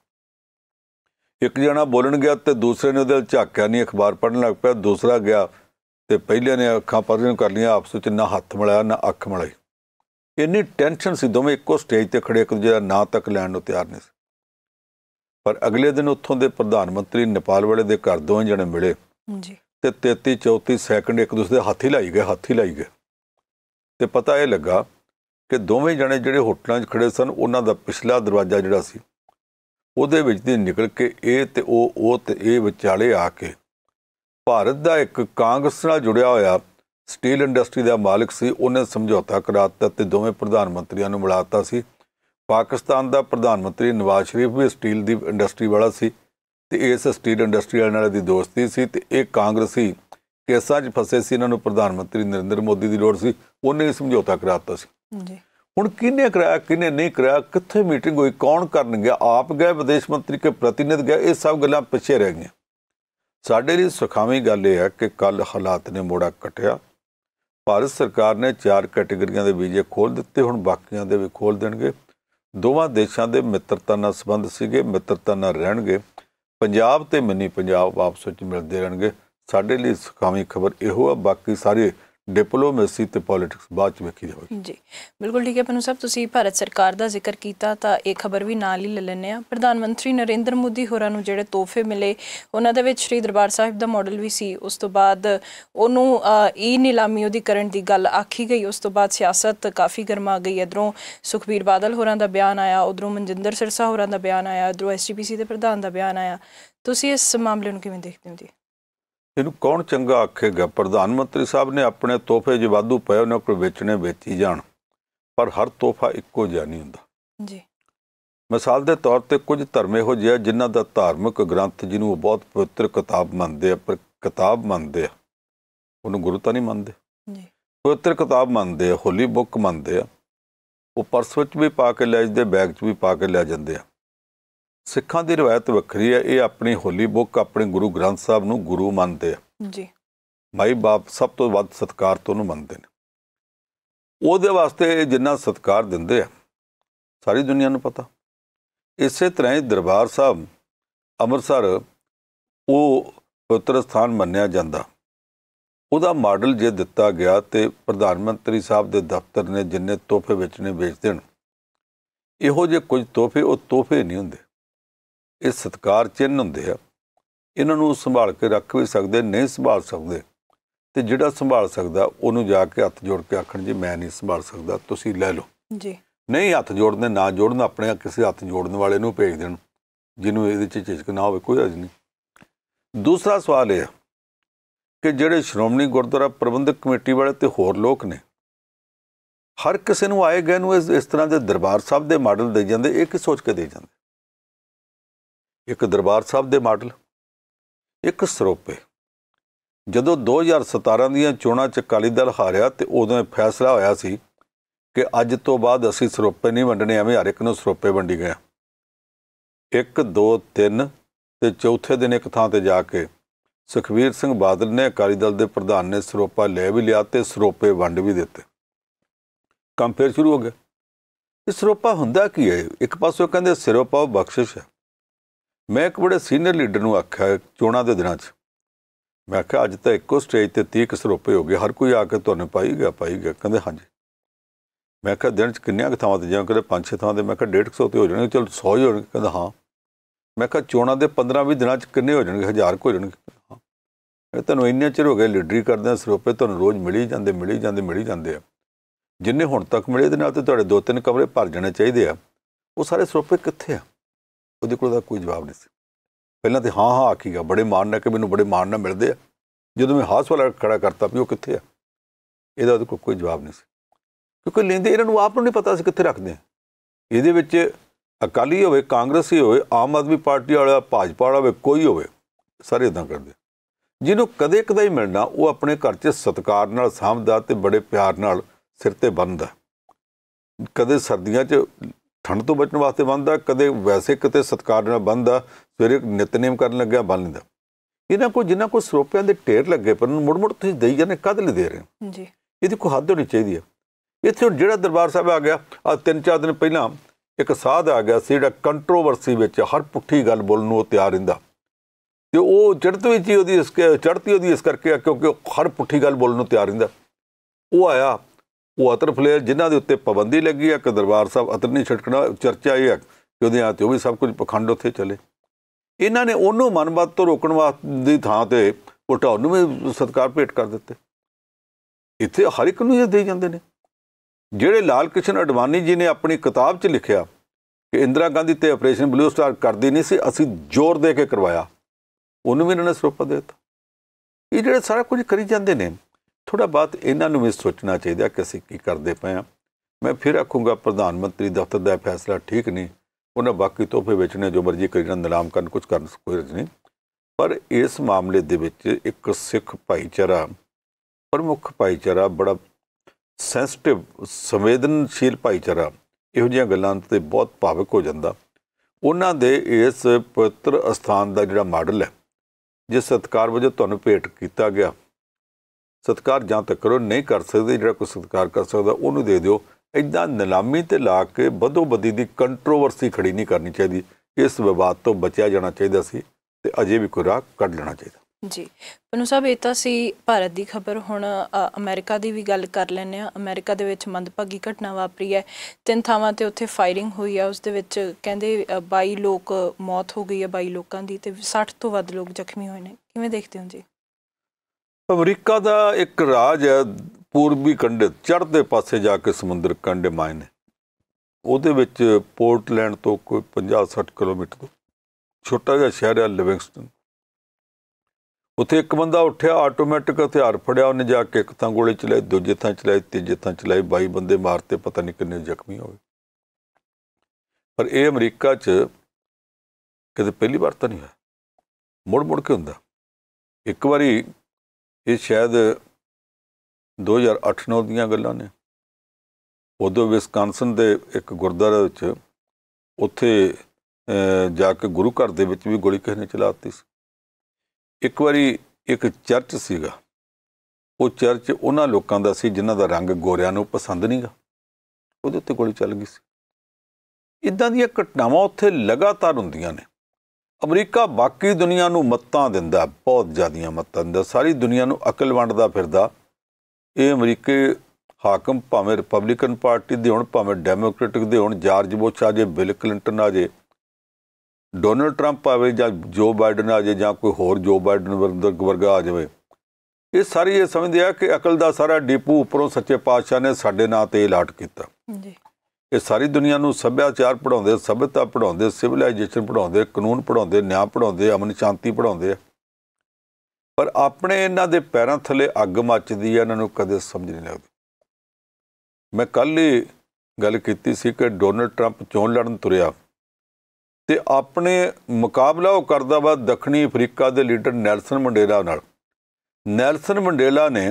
ਇੱਕ ਜਣਾ ਬੋਲਣ ਗਿਆ ਤੇ ਦੂਸਰੇ ਨੇ ਉਹਦੇ ਝਾਕਿਆ ਨਹੀਂ ਅਖਬਾਰ ਪੜਨ ਲੱਗ ਪਿਆ ਦੂਸਰਾ ਗਿਆ ਤੇ ਪਹਿਲੇ ਨੇ ਅੱਖਾਂ ਨੂੰ ਕਰ ਲਿਆ ਆਪਸ ਵਿੱਚ ਨਾ ਹੱਥ ਮਿਲਾਇਆ ਨਾ ਅੱਖ ਮਿਲਾਈ ਇੰਨੀ ਟੈਨਸ਼ਨ ਸੀ ਦੋਵੇਂ ਇੱਕੋ ਸਟੇਜ ਤੇ ਖੜੇ ਇੱਕ ਦੂਜੇ ਦਾ ਨਾਂ ਤੱਕ ਲੈਣ ਨੂੰ ਤਿਆਰ ਨਹੀਂ ਸੀ ਪਰ ਅਗਲੇ ਦਿਨ ਉੱਥੋਂ ਦੇ ਪ੍ਰਧਾਨ ਮੰਤਰੀ ਨੇਪਾਲ ਵਾਲੇ ਦੇ ਘਰ ਦੋਵੇਂ ਜਣੇ ਮਿਲੇ ਜੀ ਤੇ 33 34 ਸੈਕਿੰਡ ਇੱਕ ਦੂਸਰੇ ਦੇ ਹੱਥ ਹੀ ਲਾਈ ਗਏ ਹੱਥ ਹੀ ਲਾਈ ਗਏ ਤੇ ਪਤਾ ਇਹ ਲੱਗਾ ਕਿ ਦੋਵੇਂ ਜਣੇ ਜਿਹੜੇ ਹੋਟਲਾਂ 'ਚ ਖੜੇ ਸਨ ਉਹਨਾਂ ਦਾ ਪਿਛਲਾ ਦਰਵਾਜ਼ਾ ਜਿਹੜਾ ਸੀ ਉਹਦੇ ਵਿੱਚ ਦੀ ਨਿਕਲ ਕੇ ਇਹ ਤੇ ਉਹ ਉਹ ਤੇ ਇਹ ਵਿਚਾਲੇ ਆ ਕੇ ਭਾਰਤ ਦਾ ਇੱਕ ਕਾਂਗਰਸ ਨਾਲ ਜੁੜਿਆ ਹੋਇਆ ਸਟੀਲ ਇੰਡਸਟਰੀ ਦਾ ਮਾਲਕ ਸੀ ਉਹਨੇ ਸਮਝੌਤਾ ਕਰਾਤਾ ਤੇ ਦੋਵੇਂ ਪ੍ਰਧਾਨ ਮੰਤਰੀਆਂ ਨੂੰ ਮਿਲਾਤਾ ਸੀ ਪਾਕਿਸਤਾਨ ਦਾ ਪ੍ਰਧਾਨ ਮੰਤਰੀ ਨਵਾਜ਼ ਸ਼ਰੀਫ ਵੀ ਸਟੀਲ ਦੀ ਇੰਡਸਟਰੀ ਵਾਲਾ ਸੀ ਤੇ ਇਸ ਸਟੀਲ ਇੰਡਸਟਰੀ ਵਾਲੇ ਨਾਲ ਦੀ ਦੋਸਤੀ ਸੀ ਤੇ ਇਹ ਕਾਂਗਰਸੀ ਕੇਸਾਂ 'ਚ ਫਸੇ ਸੀ ਇਹਨਾਂ ਨੂੰ ਪ੍ਰਧਾਨ ਮੰਤਰੀ ਨਰਿੰਦਰ ਮੋਦੀ ਦੀ ਲੋੜ ਸੀ ਉਹਨੇ ਹੀ ਸਮਝੌਤਾ ਕਰਾਤਾ ਸੀ ਜੀ ਹੁਣ ਕਿਹਨੇ ਕਰਾਇਆ ਕਿਹਨੇ ਨਹੀਂ ਕਰਾਇਆ ਕਿੱਥੇ ਮੀਟਿੰਗ ਹੋਈ ਕੌਣ ਕਰਨ ਗਿਆ ਆਪ ਗਏ ਵਿਦੇਸ਼ ਮੰਤਰੀ ਕੇ ਪ੍ਰਤੀਨਿਧ ਗਏ ਇਹ ਸਭ ਗੱਲਾਂ ਪਿੱਛੇ ਰਹਿ ਗਈਆਂ ਸਾਡੇ ਲਈ ਸੁਖਾਵੀਂ ਗੱਲ ਇਹ ਹੈ ਕਿ ਕੱਲ ਹਾਲਾਤ ਨੇ ਮੋੜਾ ਕਟਿਆ ਭਾਰਤ ਸਰਕਾਰ ਨੇ ਚਾਰ ਕੈਟਾਗਰੀਆਂ ਦੇ ਵੀਜ਼ੇ ਖੋਲ ਦਿੱਤੇ ਹੁਣ ਬਾਕੀਆਂ ਦੇ ਵੀ ਖੋਲ ਦੇਣਗੇ ਦੋਵਾਂ ਦੇਸ਼ਾਂ ਦੇ ਮਿੱਤਰਤਾ ਨਾਲ ਸੰਬੰਧ ਸੀਗੇ ਮਿੱਤਰਤਾ ਨਾਲ ਰਹਿਣਗੇ ਪੰਜਾਬ ਤੇ ਮਿੰਨੀ ਪੰਜਾਬ ਆਪਸ ਵਿੱਚ ਮਿਲਦੇ ਰਹਿਣਗੇ ਸਾਡੇ ਲਈ ਸੁਖਾਵੀ ਖਬਰ ਇਹੋ ਆ ਬਾਕੀ ਸਾਰੇ ਡਿਪਲੋਮੇਸੀ ਤੇ ਪੋਲਿਟਿਕਸ ਬਾਅਦ ਚ ਵੇਖੀ ਜਾਵੇ ਜੀ ਬਿਲਕੁਲ ਠੀਕ ਹੈ ਪਨੂ ਸਾਹਿਬ ਤੁਸੀਂ ਭਾਰਤ ਸਰਕਾਰ ਦਾ ਜ਼ਿਕਰ ਕੀਤਾ ਤਾਂ ਇਹ ਖਬਰ ਵੀ ਨਾਲ ਹੀ ਲੈ ਲੈਣੇ ਆ ਪ੍ਰਧਾਨ ਮੰਤਰੀ ਨਰਿੰਦਰ ਮੋਦੀ ਹੋਰਾਂ ਨੂੰ ਜਿਹੜੇ ਤੋਹਫੇ ਮਿਲੇ ਉਹਨਾਂ ਦੇ ਵਿੱਚ ਸ੍ਰੀ ਦਰਬਾਰ ਸਾਹਿਬ ਦਾ ਮਾਡਲ ਵੀ ਸੀ ਉਸ ਤੋਂ ਬਾਅਦ ਉਹਨੂੰ ਈ ਨਿਲਾਮੀ ਉਹਦੀ ਕਰਨ ਦੀ ਗੱਲ ਆਖੀ ਗਈ ਉਸ ਤੋਂ ਬਾਅਦ ਸਿਆਸਤ ਕਾਫੀ ਗਰਮਾ ਗਈ ਇਧਰੋਂ ਸੁਖਬੀਰ ਬਾਦਲ ਹੋਰਾਂ ਦਾ ਬਿਆਨ ਆਇਆ ਉਧਰੋਂ ਮਨਜਿੰਦਰ ਸਿਰਸਾ ਹੋਰਾਂ ਦਾ ਬਿਆਨ ਆਇਆ ਇਧਰੋਂ ਐਸਜੀਪੀਸੀ ਦੇ ਪ੍ਰਧਾਨ ਦਾ ਬਿਆਨ ਆਇਆ ਤੁਸੀਂ ਇਸ ਮਾਮਲੇ ਨੂੰ ਕਿਵੇਂ ਦੇਖਦੇ ਹੋ ਜੀ ਇਹਨੂੰ ਕੌਣ ਚੰਗਾ ਆਖੇਗਾ ਪ੍ਰਧਾਨ ਮੰਤਰੀ ਸਾਹਿਬ ਨੇ ਆਪਣੇ ਤੋਹਫੇ ਜੇ ਵਾਧੂ ਪਏ ਉਹਨਾਂ ਕੋਲ ਵੇਚਣੇ ਵੇਚੀ ਜਾਣ ਪਰ ਹਰ ਤੋਹਫਾ ਇੱਕੋ ਜਿਹਾ ਨਹੀਂ ਹੁੰਦਾ ਜੀ ਮਿਸਾਲ ਦੇ ਤੌਰ ਤੇ ਕੁਝ ਧਰਮ ਇਹੋ ਜਿਹੇ ਜਿਨ੍ਹਾਂ ਦਾ ਧਾਰਮਿਕ ਗ੍ਰੰਥ ਜਿਹਨੂੰ ਉਹ ਬਹੁਤ ਪਵਿੱਤਰ ਕਿਤਾਬ ਮੰਨਦੇ ਆ ਪਰ ਕਿਤਾਬ ਮੰਨਦੇ ਆ ਉਹਨੂੰ ਗੁਰੂ ਤਾਂ ਨਹੀਂ ਮੰਨਦੇ ਜੀ ਪਵਿੱਤਰ ਕਿਤਾਬ ਮੰਨਦੇ ਆ ਹੋਲੀ ਬੁੱਕ ਮੰਨਦੇ ਆ ਉਹ ਪਰਸ ਵਿੱਚ ਵੀ ਪਾ ਕੇ ਲੈ ਜਾਂਦੇ ਬੈਗ 'ਚ ਵੀ ਪਾ ਕੇ ਲੈ ਜਾਂਦੇ ਆ ਸਿੱਖਾਂ ਦੀ ਰਵਾਇਤ ਵੱਖਰੀ ਹੈ ਇਹ ਆਪਣੀ ਹੋਲੀ ਬੁੱਕ ਆਪਣੇ ਗੁਰੂ ਗ੍ਰੰਥ ਸਾਹਿਬ ਨੂੰ ਗੁਰੂ ਮੰਨਦੇ ਆ ਜੀ ਮਾਈ ਬਾਪ ਸਭ ਤੋਂ ਵੱਧ ਸਤਕਾਰ ਤੋਂ ਉਹਨੂੰ ਮੰਨਦੇ ਨੇ ਉਹਦੇ ਵਾਸਤੇ ਜਿੰਨਾ ਸਤਕਾਰ ਦਿੰਦੇ ਆ ਸਾਰੀ ਦੁਨੀਆ ਨੂੰ ਪਤਾ ਇਸੇ ਤਰ੍ਹਾਂ ਹੀ ਦਰਬਾਰ ਸਾਹਿਬ ਅੰਮ੍ਰਿਤਸਰ ਉਹ ਪਵਿੱਤਰ ਸਥਾਨ ਮੰਨਿਆ ਜਾਂਦਾ ਉਹਦਾ ਮਾਡਲ ਜੇ ਦਿੱਤਾ ਗਿਆ ਤੇ ਪ੍ਰਧਾਨ ਮੰਤਰੀ ਸਾਹਿਬ ਦੇ ਦਫ਼ਤਰ ਨੇ ਜਿੰਨੇ ਤੋਹਫੇ ਨੇ ਵੇਚ ਦੇਣ ਇਹੋ ਜੇ ਕੁਝ ਤੋਹਫੇ ਉਹ ਤੋਹਫੇ ਨਹੀਂ ਹੁੰਦੇ ਇਹ ਸਤਕਾਰ ਚਿੰਨ ਹੁੰਦੇ ਆ ਇਹਨਾਂ ਨੂੰ ਸੰਭਾਲ ਕੇ ਰੱਖ ਵੀ ਸਕਦੇ ਨਹੀਂ ਸੰਭਾਲ ਸਕਦੇ ਤੇ ਜਿਹੜਾ ਸੰਭਾਲ ਸਕਦਾ ਉਹਨੂੰ ਜਾ ਕੇ ਹੱਥ ਜੋੜ ਕੇ ਆਖਣ ਜੀ ਮੈਂ ਨਹੀਂ ਸੰਭਾਲ ਸਕਦਾ ਤੁਸੀਂ ਲੈ ਲਓ ਜੀ ਨਹੀਂ ਹੱਥ ਜੋੜਨੇ ਨਾ ਜੋੜਨ ਆਪਣੇ ਕਿਸੇ ਹੱਥ ਜੋੜਨ ਵਾਲੇ ਨੂੰ ਭੇਜ ਦੇਣ ਜਿਹਨੂੰ ਇਹਦੇ ਚ ਝਿਜਕ ਨਾ ਹੋਵੇ ਕੋਈ ਅਜ ਨਹੀਂ ਦੂਸਰਾ ਸਵਾਲ ਇਹ ਕਿ ਜਿਹੜੇ ਸ਼੍ਰੋਮਣੀ ਗੁਰਦੁਆਰਾ ਪ੍ਰਬੰਧਕ ਕਮੇਟੀ ਵਾਲੇ ਤੇ ਹੋਰ ਲੋਕ ਨੇ ਹਰ ਕਿਸੇ ਨੂੰ ਆਏ ਗਏ ਨੂੰ ਇਸ ਤਰ੍ਹਾਂ ਦੇ ਦਰਬਾਰ ਸਾਹਿਬ ਦੇ ਮਾਡਲ ਦੇ ਜਾਂਦੇ ਇਹ ਕੀ ਸੋਚ ਕੇ ਦੇ ਜਾਂਦੇ ਇੱਕ ਦਰਬਾਰ ਸਾਹਿਬ ਦੇ ਮਾਡਲ ਇੱਕ ਸਰੋਪੇ ਜਦੋਂ 2017 ਦੀਆਂ ਚੋਣਾਂ 'ਚ ਕਾਲੀ ਦਲ ਹਾਰਿਆ ਤੇ ਉਦੋਂ ਇਹ ਫੈਸਲਾ ਹੋਇਆ ਸੀ ਕਿ ਅੱਜ ਤੋਂ ਬਾਅਦ ਅਸੀਂ ਸਰੋਪੇ ਨਹੀਂ ਵੰਡਣੇ ਐਵੇਂ ਹਰ ਇੱਕ ਨੂੰ ਸਰੋਪੇ ਵੰਡੀ ਗਏ 1 2 3 ਤੇ ਚੌਥੇ ਦਿਨ ਇੱਕ ਥਾਂ ਤੇ ਜਾ ਕੇ ਸੁਖਵੀਰ ਸਿੰਘ ਬਾਦਲ ਨੇ ਅਕਾਲੀ ਦਲ ਦੇ ਪ੍ਰਧਾਨ ਨੇ ਸਰੋਪਾ ਲੈ ਵੀ ਲਿਆ ਤੇ ਸਰੋਪੇ ਵੰਡ ਵੀ ਦਿੱਤੇ ਕੰਮ ਫੇਰ ਸ਼ੁਰੂ ਹੋ ਗਿਆ ਇਹ ਸਰੋਪਾ ਹੁੰਦਾ ਕੀ ਹੈ ਇੱਕ ਪਾਸੋਂ ਕਹਿੰਦੇ ਸਰੋਪਾ ਬਖਸ਼ਿਸ਼ ਹੈ ਮੈਂ ਇੱਕ ਬੜੇ ਸੀਨੀਅਰ ਲੀਡਰ ਨੂੰ ਆਖਿਆ ਚੋਣਾਂ ਦੇ ਦਿਨਾਂ 'ਚ ਮੈਂ ਆਖਿਆ ਅੱਜ ਤਾਂ ਇੱਕੋ ਸਟੇਜ ਤੇ 30 ਸਰੋਪੇ ਹੋ ਗਏ ਹਰ ਕੋਈ ਆ ਕੇ ਤੁਹਾਨੂੰ ਪਾਈ ਗਿਆ ਪਾਈ ਗਿਆ ਕਹਿੰਦੇ ਹਾਂਜੀ ਮੈਂ ਕਿਹਾ ਦਿਨ 'ਚ ਕਿੰਨੀਆਂ ਥਾਵਾਂ ਤੇ ਜਾਂ ਕਹਿੰਦੇ ਪੰਜ ਛੇ ਥਾਂ ਤੇ ਮੈਂ ਕਿਹਾ 150 ਤੇ ਹੋ ਜਾਣਗੇ ਚਲ 100 ਹੀ ਹੋਣਗੇ ਕਹਿੰਦਾ ਹਾਂ ਮੈਂ ਕਿਹਾ ਚੋਣਾਂ ਦੇ 15-20 ਦਿਨਾਂ 'ਚ ਕਿੰਨੇ ਹੋ ਜਾਣਗੇ ਹਜ਼ਾਰ ਕੋ ਹੋ ਜਾਣਗੇ ਹਾਂ ਇਹ ਤੁਹਾਨੂੰ ਇੰਨੇ ਚਿਰ ਹੋ ਗਏ ਲੀਡਰੀ ਕਰਦੇ ਸਰੋਪੇ ਤੁਹਾਨੂੰ ਰੋਜ਼ ਮਿਲੀ ਜਾਂਦੇ ਮਿਲੀ ਜਾਂਦੇ ਮਿਲੀ ਜਾਂਦੇ ਆ ਜਿੰਨੇ ਹੁਣ ਤੱਕ ਮਿਲੇ ਦੇ ਨਾਲ ਤੇ ਤੁਹਾਡੇ ਦੋ ਤਿੰਨ ਕਮਰੇ ਭਰ ਜਾਣੇ ਚਾਹੀਦੇ ਆ ਉਹ ਸਾਰੇ ਸਰੋਪੇ ਕਿੱਥੇ ਆ ਉਹਦੇ ਕੋਲ ਦਾ ਕੋਈ ਜਵਾਬ ਨਹੀਂ ਸੀ ਪਹਿਲਾਂ ਤੇ ਹਾਂ ਹਾਂ ਆਖੀਗਾ ਬੜੇ ਮਾਣ ਨਾਲ ਕਿ ਮੈਨੂੰ ਬੜੇ ਮਾਣ ਨਾਲ ਮਿਲਦੇ ਆ ਜਦੋਂ ਮੈਂ ਹਾਸ ਵਾਲਾ ਖੜਾ ਕਰਤਾ ਵੀ ਉਹ ਕਿੱਥੇ ਆ ਇਹਦਾ ਉਹਦੇ ਕੋਲ ਕੋਈ ਜਵਾਬ ਨਹੀਂ ਸੀ ਕਿਉਂਕਿ ਲੈਂਦੇ ਇਹਨਾਂ ਨੂੰ ਆਪ ਨੂੰ ਨਹੀਂ ਪਤਾ ਸੀ ਕਿੱਥੇ ਰੱਖਦੇ ਆ ਇਹਦੇ ਵਿੱਚ ਅਕਾਲੀ ਹੋਵੇ ਕਾਂਗਰਸੀ ਹੋਵੇ ਆਮ ਆਦਮੀ ਪਾਰਟੀ ਵਾਲਾ ਭਾਜਪਾ ਵਾਲਾ ਹੋਵੇ ਕੋਈ ਹੋਵੇ ਸਾਰੇ ਇਦਾਂ ਕਰਦੇ ਜਿਹਨੂੰ ਕਦੇ ਕਦੇ ਹੀ ਮਿਲਣਾ ਉਹ ਆਪਣੇ ਘਰ 'ਚ ਸਤਕਾਰ ਨਾਲ ਸਾਂਭਦਾ ਤੇ ਬੜੇ ਪਿਆਰ ਨਾਲ ਸਿਰ ਤੇ ਬੰਨਦਾ ਕਦੇ ਸਰਦੀਆਂ 'ਚ ਠੰਡ ਤੋਂ ਬਚਣ ਵਾਸਤੇ ਬੰਨਦਾ ਕਦੇ ਵੈਸੇ ਕਿਤੇ ਸਤਕਾਰ ਨਾਲ ਬੰਨਦਾ ਸਵੇਰੇ ਨਿਤਨੇਮ ਕਰਨ ਲੱਗਿਆ ਬੰਨ ਲੈਂਦਾ ਇਹਨਾਂ ਕੋ ਜਿੰਨਾ ਕੋ ਸਰੋਪਿਆਂ ਦੇ ਢੇਰ ਲੱਗੇ ਪਰ ਮੁੜ ਮੁੜ ਤੁਸੀਂ ਦੇਈ ਜਾਂਦੇ ਕਦ ਲਈ ਦੇ ਰਹੇ ਜੀ ਇਹਦੀ ਕੋਈ ਹੱਦ ਹੋਣੀ ਚਾਹੀਦੀ ਹੈ ਇੱਥੇ ਜਿਹੜਾ ਦਰਬਾਰ ਸਾਹਿਬ ਆ ਗਿਆ ਆ ਤਿੰਨ ਚਾਰ ਦਿਨ ਪਹਿਲਾਂ ਇੱਕ ਸਾਧ ਆ ਗਿਆ ਸੀ ਜਿਹੜਾ ਕੰਟਰੋਵਰਸੀ ਵਿੱਚ ਹਰ ਪੁੱਠੀ ਗੱਲ ਬੋਲਣ ਨੂੰ ਤਿਆਰ ਰਹਿੰਦਾ ਤੇ ਉਹ ਚੜਤ ਵਿੱਚ ਹੀ ਉਹਦੀ ਇਸ ਚੜਤੀ ਉਹਦੀ ਇਸ ਕਰਕੇ ਕਿਉਂਕਿ ਹਰ ਪੁੱਠੀ ਗੱਲ ਬੋਲਣ ਨੂੰ ਤਿਆਰ ਰਹਿੰਦਾ ਉਹ ਆਇਆ ਉਹ ਅਤਰ ਫਲੇਅਰ ਜਿਨ੍ਹਾਂ ਦੇ ਉੱਤੇ ਪਾਬੰਦੀ ਲੱਗੀ ਹੈ ਕਿ ਦਰਬਾਰ ਸਾਹਿਬ ਅਤਰ ਨਹੀਂ ਛਿੜਕਣਾ ਚਰਚਾ ਇਹ ਹੈ ਕਿ ਉਹਦੇ ਆਤੇ ਉਹ ਵੀ ਸਭ ਕੁਝ ਪਖੰਡ ਉੱਥੇ ਚਲੇ ਇਹਨਾਂ ਨੇ ਉਹਨੂੰ ਮਨਮਤ ਤੋਂ ਰੋਕਣ ਵਾਸਤੇ ਦੀ ਥਾਂ ਤੇ ਉਟਾਉ ਨੂੰ ਵੀ ਸਤਕਾਰ ਭੇਟ ਕਰ ਦਿੱਤੇ ਇੱਥੇ ਹਰ ਇੱਕ ਨੂੰ ਇਹ ਦੇ ਜਾਂਦੇ ਨੇ ਜਿਹੜੇ ਲਾਲ ਕ੍ਰਿਸ਼ਨ ਅਡਵਾਨੀ ਜੀ ਨੇ ਆਪਣੀ ਕਿਤਾਬ 'ਚ ਲਿਖਿਆ ਕਿ ਇੰਦਰਾ ਗਾਂਧੀ ਤੇ ਆਪਰੇਸ਼ਨ ਬਲੂ ਸਟਾਰ ਕਰਦੀ ਨਹੀਂ ਸੀ ਅਸੀਂ ਜ਼ੋਰ ਦੇ ਕੇ ਕਰਵਾਇਆ ਉਹਨੂੰ ਵੀ ਇਹਨਾਂ ਨੇ ਸਰੋਪਾ ਦਿੱਤਾ ਇਹ ਜਿਹੜੇ ਸਾਰਾ ਕੁਝ ਕਰੀ ਜਾਂਦੇ ਨੇ ਥੋੜਾ ਬਾਤ ਇਹਨਾਂ ਨੂੰ ਵੀ ਸੋਚਣਾ ਚਾਹੀਦਾ ਕਿ ਅਸੀਂ ਕੀ ਕਰਦੇ ਪਏ ਆ ਮੈਂ ਫਿਰ ਆਖੂੰਗਾ ਪ੍ਰਧਾਨ ਮੰਤਰੀ ਦਫ਼ਤਰ ਦਾ ਫੈਸਲਾ ਠੀਕ ਨਹੀਂ ਉਹਨਾਂ ਬਾਕੀ ਤੋਹਫੇ ਵੇਚਣੇ ਜੋ ਮਰਜ਼ੀ ਕਰੀ ਜਾਣ ਨਿਲਾਮ ਕਰਨ ਕੁਝ ਕਰਨ ਕੋਈ ਰਜ ਨਹੀਂ ਪਰ ਇਸ ਮਾਮਲੇ ਦੇ ਵਿੱਚ ਇੱਕ ਸਿੱਖ ਭਾਈਚਾਰਾ ਪ੍ਰਮੁੱਖ ਭਾਈਚਾਰਾ ਬੜਾ ਸੈਂਸਿਟਿਵ ਸੰਵੇਦਨਸ਼ੀਲ ਭਾਈਚਾਰਾ ਇਹੋ ਜਿਹੀਆਂ ਗੱਲਾਂ ਤੇ ਬਹੁਤ ਭਾਵਕ ਹੋ ਜਾਂਦਾ ਉਹਨਾਂ ਦੇ ਇਸ ਪਵਿੱਤਰ ਅਸਥਾਨ ਦਾ ਜਿਹੜਾ ਮਾਡਲ ਹੈ ਜਿਸ ਸਤਕਾਰ ਵਜੋਂ ਤੁਹਾਨੂੰ ਭੇਟ ਕੀਤਾ ਗਿਆ ਸਤਕਾਰ ਜਾਂ ਤੱਕ ਕਰੋ ਨਹੀਂ ਕਰ ਸਕਦੇ ਜਿਹੜਾ ਕੋਈ ਸਤਕਾਰ ਕਰ ਸਕਦਾ ਉਹਨੂੰ ਦੇ ਦਿਓ ਇਦਾਂ ਨਿਲਾਮੀ ਤੇ ਲਾ ਕੇ ਬਦੋਬਦੀ ਦੀ ਕੰਟਰੋਵਰਸੀ ਖੜੀ ਨਹੀਂ ਕਰਨੀ ਚਾਹੀਦੀ ਇਸ ਵਿਵਾਦ ਤੋਂ ਬਚਿਆ ਜਾਣਾ ਚਾਹੀਦਾ ਸੀ ਤੇ ਅਜੇ ਵੀ ਕੋਈ ਰਾਹ ਕੱਢ ਲੈਣਾ ਚਾਹੀਦਾ ਜੀ ਪਨੂ ਸਾਹਿਬ ਇਹ ਤਾਂ ਸੀ ਭਾਰਤ ਦੀ ਖਬਰ ਹੁਣ ਅਮਰੀਕਾ ਦੀ ਵੀ ਗੱਲ ਕਰ ਲੈਨੇ ਆ ਅਮਰੀਕਾ ਦੇ ਵਿੱਚ ਮੰਦਭਾਗੀ ਘਟਨਾ ਵਾਪਰੀ ਹੈ ਤਿੰਨ ਥਾਵਾਂ ਤੇ ਉੱਥੇ ਫਾਇਰਿੰਗ ਹੋਈ ਹੈ ਉਸ ਦੇ ਵਿੱਚ ਕਹਿੰਦੇ 22 ਲੋਕ ਮੌਤ ਹੋ ਗਈ ਹੈ 22 ਲੋਕਾਂ ਦੀ ਤੇ 60 ਤੋਂ ਵੱਧ ਲੋਕ ਜ਼ਖਮੀ ਹੋਏ ਨੇ ਕਿਵੇਂ ਦੇਖਦੇ ਹੋ ਜੀ ਅਮਰੀਕਾ ਦਾ ਇੱਕ ਰਾਜ ਹੈ ਪੂਰਬੀ ਕੰਢੇ ਚੜ੍ਹਦੇ ਪਾਸੇ ਜਾ ਕੇ ਸਮੁੰਦਰ ਕੰਢੇ ਮਾਇਨੇ ਉਹਦੇ ਵਿੱਚ ਪੋਰਟਲੈਂਡ ਤੋਂ ਕੋਈ 50-60 ਕਿਲੋਮੀਟਰ ਤੋਂ ਛੋਟਾ ਜਿਹਾ ਸ਼ਹਿਰ ਹੈ ਲਿਵਿੰਗਸਟਨ ਉੱਥੇ ਇੱਕ ਬੰਦਾ ਉੱਠਿਆ ਆਟੋਮੈਟਿਕ ਹਥਿਆਰ ਫੜਿਆ ਉਹਨੇ ਜਾ ਕੇ ਇੱਕ ਤਾਂ ਗੋਲੇ ਚਲਾਏ ਦੂਜੇ ਤਾਂ ਚਲਾਏ ਤੀਜੇ ਤਾਂ ਚਲਾਏ 22 ਬੰਦੇ ਮਾਰਤੇ ਪਤਾ ਨਹੀਂ ਕਿੰਨੇ ਜ਼ਖਮੀ ਹੋਏ ਪਰ ਇਹ ਅਮਰੀਕਾ 'ਚ ਕਿਤੇ ਪਹਿਲੀ ਵਾਰ ਤਾਂ ਨਹੀਂ ਹੋਇਆ ਮੁੜ ਮੁੜ ਕੇ ਹੁੰਦਾ ਇੱਕ ਵਾਰੀ ਇਹ ਸ਼ਾਇਦ 2008-09 ਦੀਆਂ ਗੱਲਾਂ ਨੇ ਉਦੋਂ ਵਿਸਕਾਂਸਨ ਦੇ ਇੱਕ ਗੁਰਦੁਆਰੇ ਵਿੱਚ ਉੱਥੇ ਜਾ ਕੇ ਗੁਰੂ ਘਰ ਦੇ ਵਿੱਚ ਵੀ ਗੋਲੀ ਕਿਸੇ ਨੇ ਚਲਾਤੀ ਸੀ ਇੱਕ ਵਾਰੀ ਇੱਕ ਚਰਚ ਸੀਗਾ ਉਹ ਚਰਚ ਉਹਨਾਂ ਲੋਕਾਂ ਦਾ ਸੀ ਜਿਨ੍ਹਾਂ ਦਾ ਰੰਗ ਗੋਰਿਆਂ ਨੂੰ ਪਸੰਦ ਨਹੀਂਗਾ ਉਹਦੇ ਉੱਤੇ ਗੋਲੀ ਚੱਲ ਗਈ ਸੀ ਇਦਾਂ ਦੀਆਂ ਘਟਨਾਵਾਂ ਉੱਥੇ ਲਗਾਤਾਰ ਹੁੰਦੀਆਂ ਨੇ ਅਮਰੀਕਾ ਬਾਕੀ ਦੁਨੀਆ ਨੂੰ ਮੱਤਾਂ ਦਿੰਦਾ ਬਹੁਤ ਜ਼ਿਆਦੀਆਂ ਮੱਤਾਂ ਦਿੰਦਾ ਸਾਰੀ ਦੁਨੀਆ ਨੂੰ ਅਕਲ ਵੰਡਦਾ ਫਿਰਦਾ ਇਹ ਅਮਰੀਕੇ ਹਾਕਮ ਭਾਵੇਂ ਰਿਪਬਲਿਕਨ ਪਾਰਟੀ ਦੇ ਹੋਣ ਭਾਵੇਂ ਡੈਮੋਕ੍ਰੈਟਿਕ ਦੇ ਹੋਣ ਜਾਰਜ ਬੁਸ਼ ਆ ਜੇ ਬਿਲ ਕਲਿੰਟਨ ਆ ਜੇ ਡੋਨਲਡ ਟਰੰਪ ਆਵੇ ਜਾਂ ਜੋ ਬਾਈਡਨ ਆ ਜੇ ਜਾਂ ਕੋਈ ਹੋਰ ਜੋ ਬਾਈਡਨ ਵਰਗਾ ਆ ਜਾਵੇ ਇਹ ਸਾਰੀ ਇਹ ਸਮਝਦੇ ਆ ਕਿ ਅਕਲ ਦਾ ਸਾਰਾ ਡੀਪੂ ਉੱਪਰੋਂ ਸੱਚੇ ਪਾਤਸ਼ਾਹ ਨੇ ਸਾਡੇ ਨਾਂ ਤੇ ਲਾਟ ਕੀਤਾ ਜੀ ਇਹ ਸਾਰੀ ਦੁਨੀਆ ਨੂੰ ਸੱਭਿਆਚਾਰ ਪੜਾਉਂਦੇ ਸਭਿਤਾ ਪੜਾਉਂਦੇ ਸਿਵਲਾਈਜੇਸ਼ਨ ਪੜਾਉਂਦੇ ਕਾਨੂੰਨ ਪੜਾਉਂਦੇ ਨਿਆਂ ਪੜਾਉਂਦੇ ਅਮਨ ਸ਼ਾਂਤੀ ਪੜਾਉਂਦੇ ਆ ਪਰ ਆਪਣੇ ਇਹਨਾਂ ਦੇ ਪੈਰਾਂ ਥੱਲੇ ਅੱਗ ਮੱਚਦੀ ਆ ਇਹਨਾਂ ਨੂੰ ਕਦੇ ਸਮਝ ਨਹੀਂ ਲੱਗਦੀ ਮੈਂ ਕੱਲ ਹੀ ਗੱਲ ਕੀਤੀ ਸੀ ਕਿ ਡੋਨਲਡ ਟਰੰਪ ਚੋਣ ਲੜਨ ਤੁਰਿਆ ਤੇ ਆਪਣੇ ਮੁਕਾਬਲਾ ਉਹ ਕਰਦਾ ਵਾ ਦੱਖਣੀ ਅਫਰੀਕਾ ਦੇ ਲੀਡਰ ਨੈਲਸਨ ਮੰਡੇਲਾ ਨਾਲ ਨੈਲਸਨ ਮੰਡੇਲਾ ਨੇ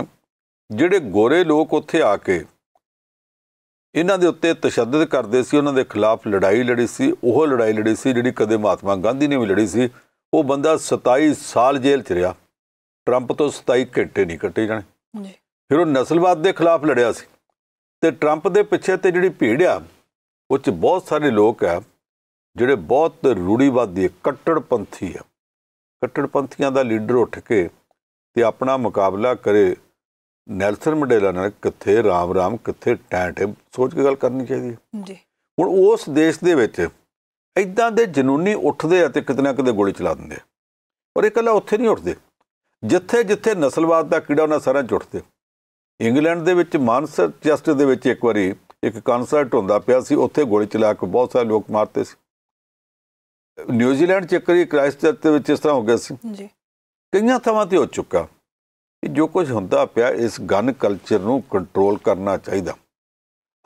ਜਿਹੜੇ ਗੋਰੇ ਲੋਕ ਉੱਥੇ ਆ ਕੇ ਇਹਨਾਂ ਦੇ ਉੱਤੇ ਤਸ਼ੱਦਦ ਕਰਦੇ ਸੀ ਉਹਨਾਂ ਦੇ ਖਿਲਾਫ ਲੜਾਈ ਲੜੀ ਸੀ ਉਹ ਲੜਾਈ ਲੜੀ ਸੀ ਜਿਹੜੀ ਕਦੇ ਮਹਾਤਮਾ ਗਾਂਧੀ ਨੇ ਵੀ ਲੜੀ ਸੀ ਉਹ ਬੰਦਾ 27 ਸਾਲ ਜੇਲ੍ਹ 'ਚ ਰਿਹਾ ਟਰੰਪ ਤੋਂ 27 ਘੰਟੇ ਨਹੀਂ ਕੱਟੇ ਜਾਣੇ ਜੀ ਫਿਰ ਉਹ ਨਸਲਵਾਦ ਦੇ ਖਿਲਾਫ ਲੜਿਆ ਸੀ ਤੇ ਟਰੰਪ ਦੇ ਪਿੱਛੇ ਤੇ ਜਿਹੜੀ ਭੀੜ ਆ ਉਹ 'ਚ ਬਹੁਤ ਸਾਰੇ ਲੋਕ ਆ ਜਿਹੜੇ ਬਹੁਤ ਰੂੜੀਵਾਦੀ ਕੱਟੜਪੰਥੀ ਆ ਕੱਟੜਪੰਥੀਆਂ ਦਾ ਲੀਡਰ ਉੱਠ ਕੇ ਤੇ ਆਪਣਾ ਮੁਕਾਬਲਾ ਕਰੇ ਨੈਲਸਨ ਮੰਡੇਲਾ ਨਾਲ ਕਿੱਥੇ ਰਾਮ ਰਾਮ ਕਿੱਥੇ ਟੈਂਟ ਸੋਚ ਕੇ ਗੱਲ ਕਰਨੀ ਚਾਹੀਦੀ ਹੈ ਜੀ ਹੁਣ ਉਸ ਦੇਸ਼ ਦੇ ਵਿੱਚ ਇਦਾਂ ਦੇ ਜਨੂਨੀ ਉੱਠਦੇ ਆ ਤੇ ਕਿਤਨਾ ਕਿਤੇ ਗੋਲੀ ਚਲਾ ਦਿੰਦੇ ਆ ਔਰ ਇਹ ਕੱਲਾ ਉੱਥੇ ਨਹੀਂ ਉੱਠਦੇ ਜਿੱਥੇ ਜਿੱਥੇ ਨਸਲਵਾਦ ਦਾ ਕੀੜਾ ਉਹਨਾਂ ਸਾਰਿਆਂ ਚੁੱਟਦੇ ਇੰਗਲੈਂਡ ਦੇ ਵਿੱਚ ਮਾਨਸਰ ਚੈਸਟ ਦੇ ਵਿੱਚ ਇੱਕ ਵਾਰੀ ਇੱਕ ਕਨਸਰਟ ਹੁੰਦਾ ਪਿਆ ਸੀ ਉੱਥੇ ਗੋਲੀ ਚਲਾ ਕੇ ਬਹੁਤ ਸਾਰੇ ਲੋਕ ਮਾਰਤੇ ਸੀ ਨਿਊਜ਼ੀਲੈਂਡ ਚ ਇੱਕ ਵਾਰੀ ਕ੍ਰਾਈਸਟ ਦੇ ਵਿੱਚ ਇਸ ਤਰ੍ਹਾਂ ਹੋ ਗਿਆ ਸੀ ਜੀ ਕਈਆਂ ਥਾਵਾਂ ਤੇ ਹੋ ਚੁੱਕਾ ਕਿ ਜੋ ਕੁਝ ਹੁੰਦਾ ਪਿਆ ਇਸ ਗਨ ਕਲਚਰ ਨੂੰ ਕੰਟਰੋਲ ਕਰਨਾ ਚਾਹੀਦਾ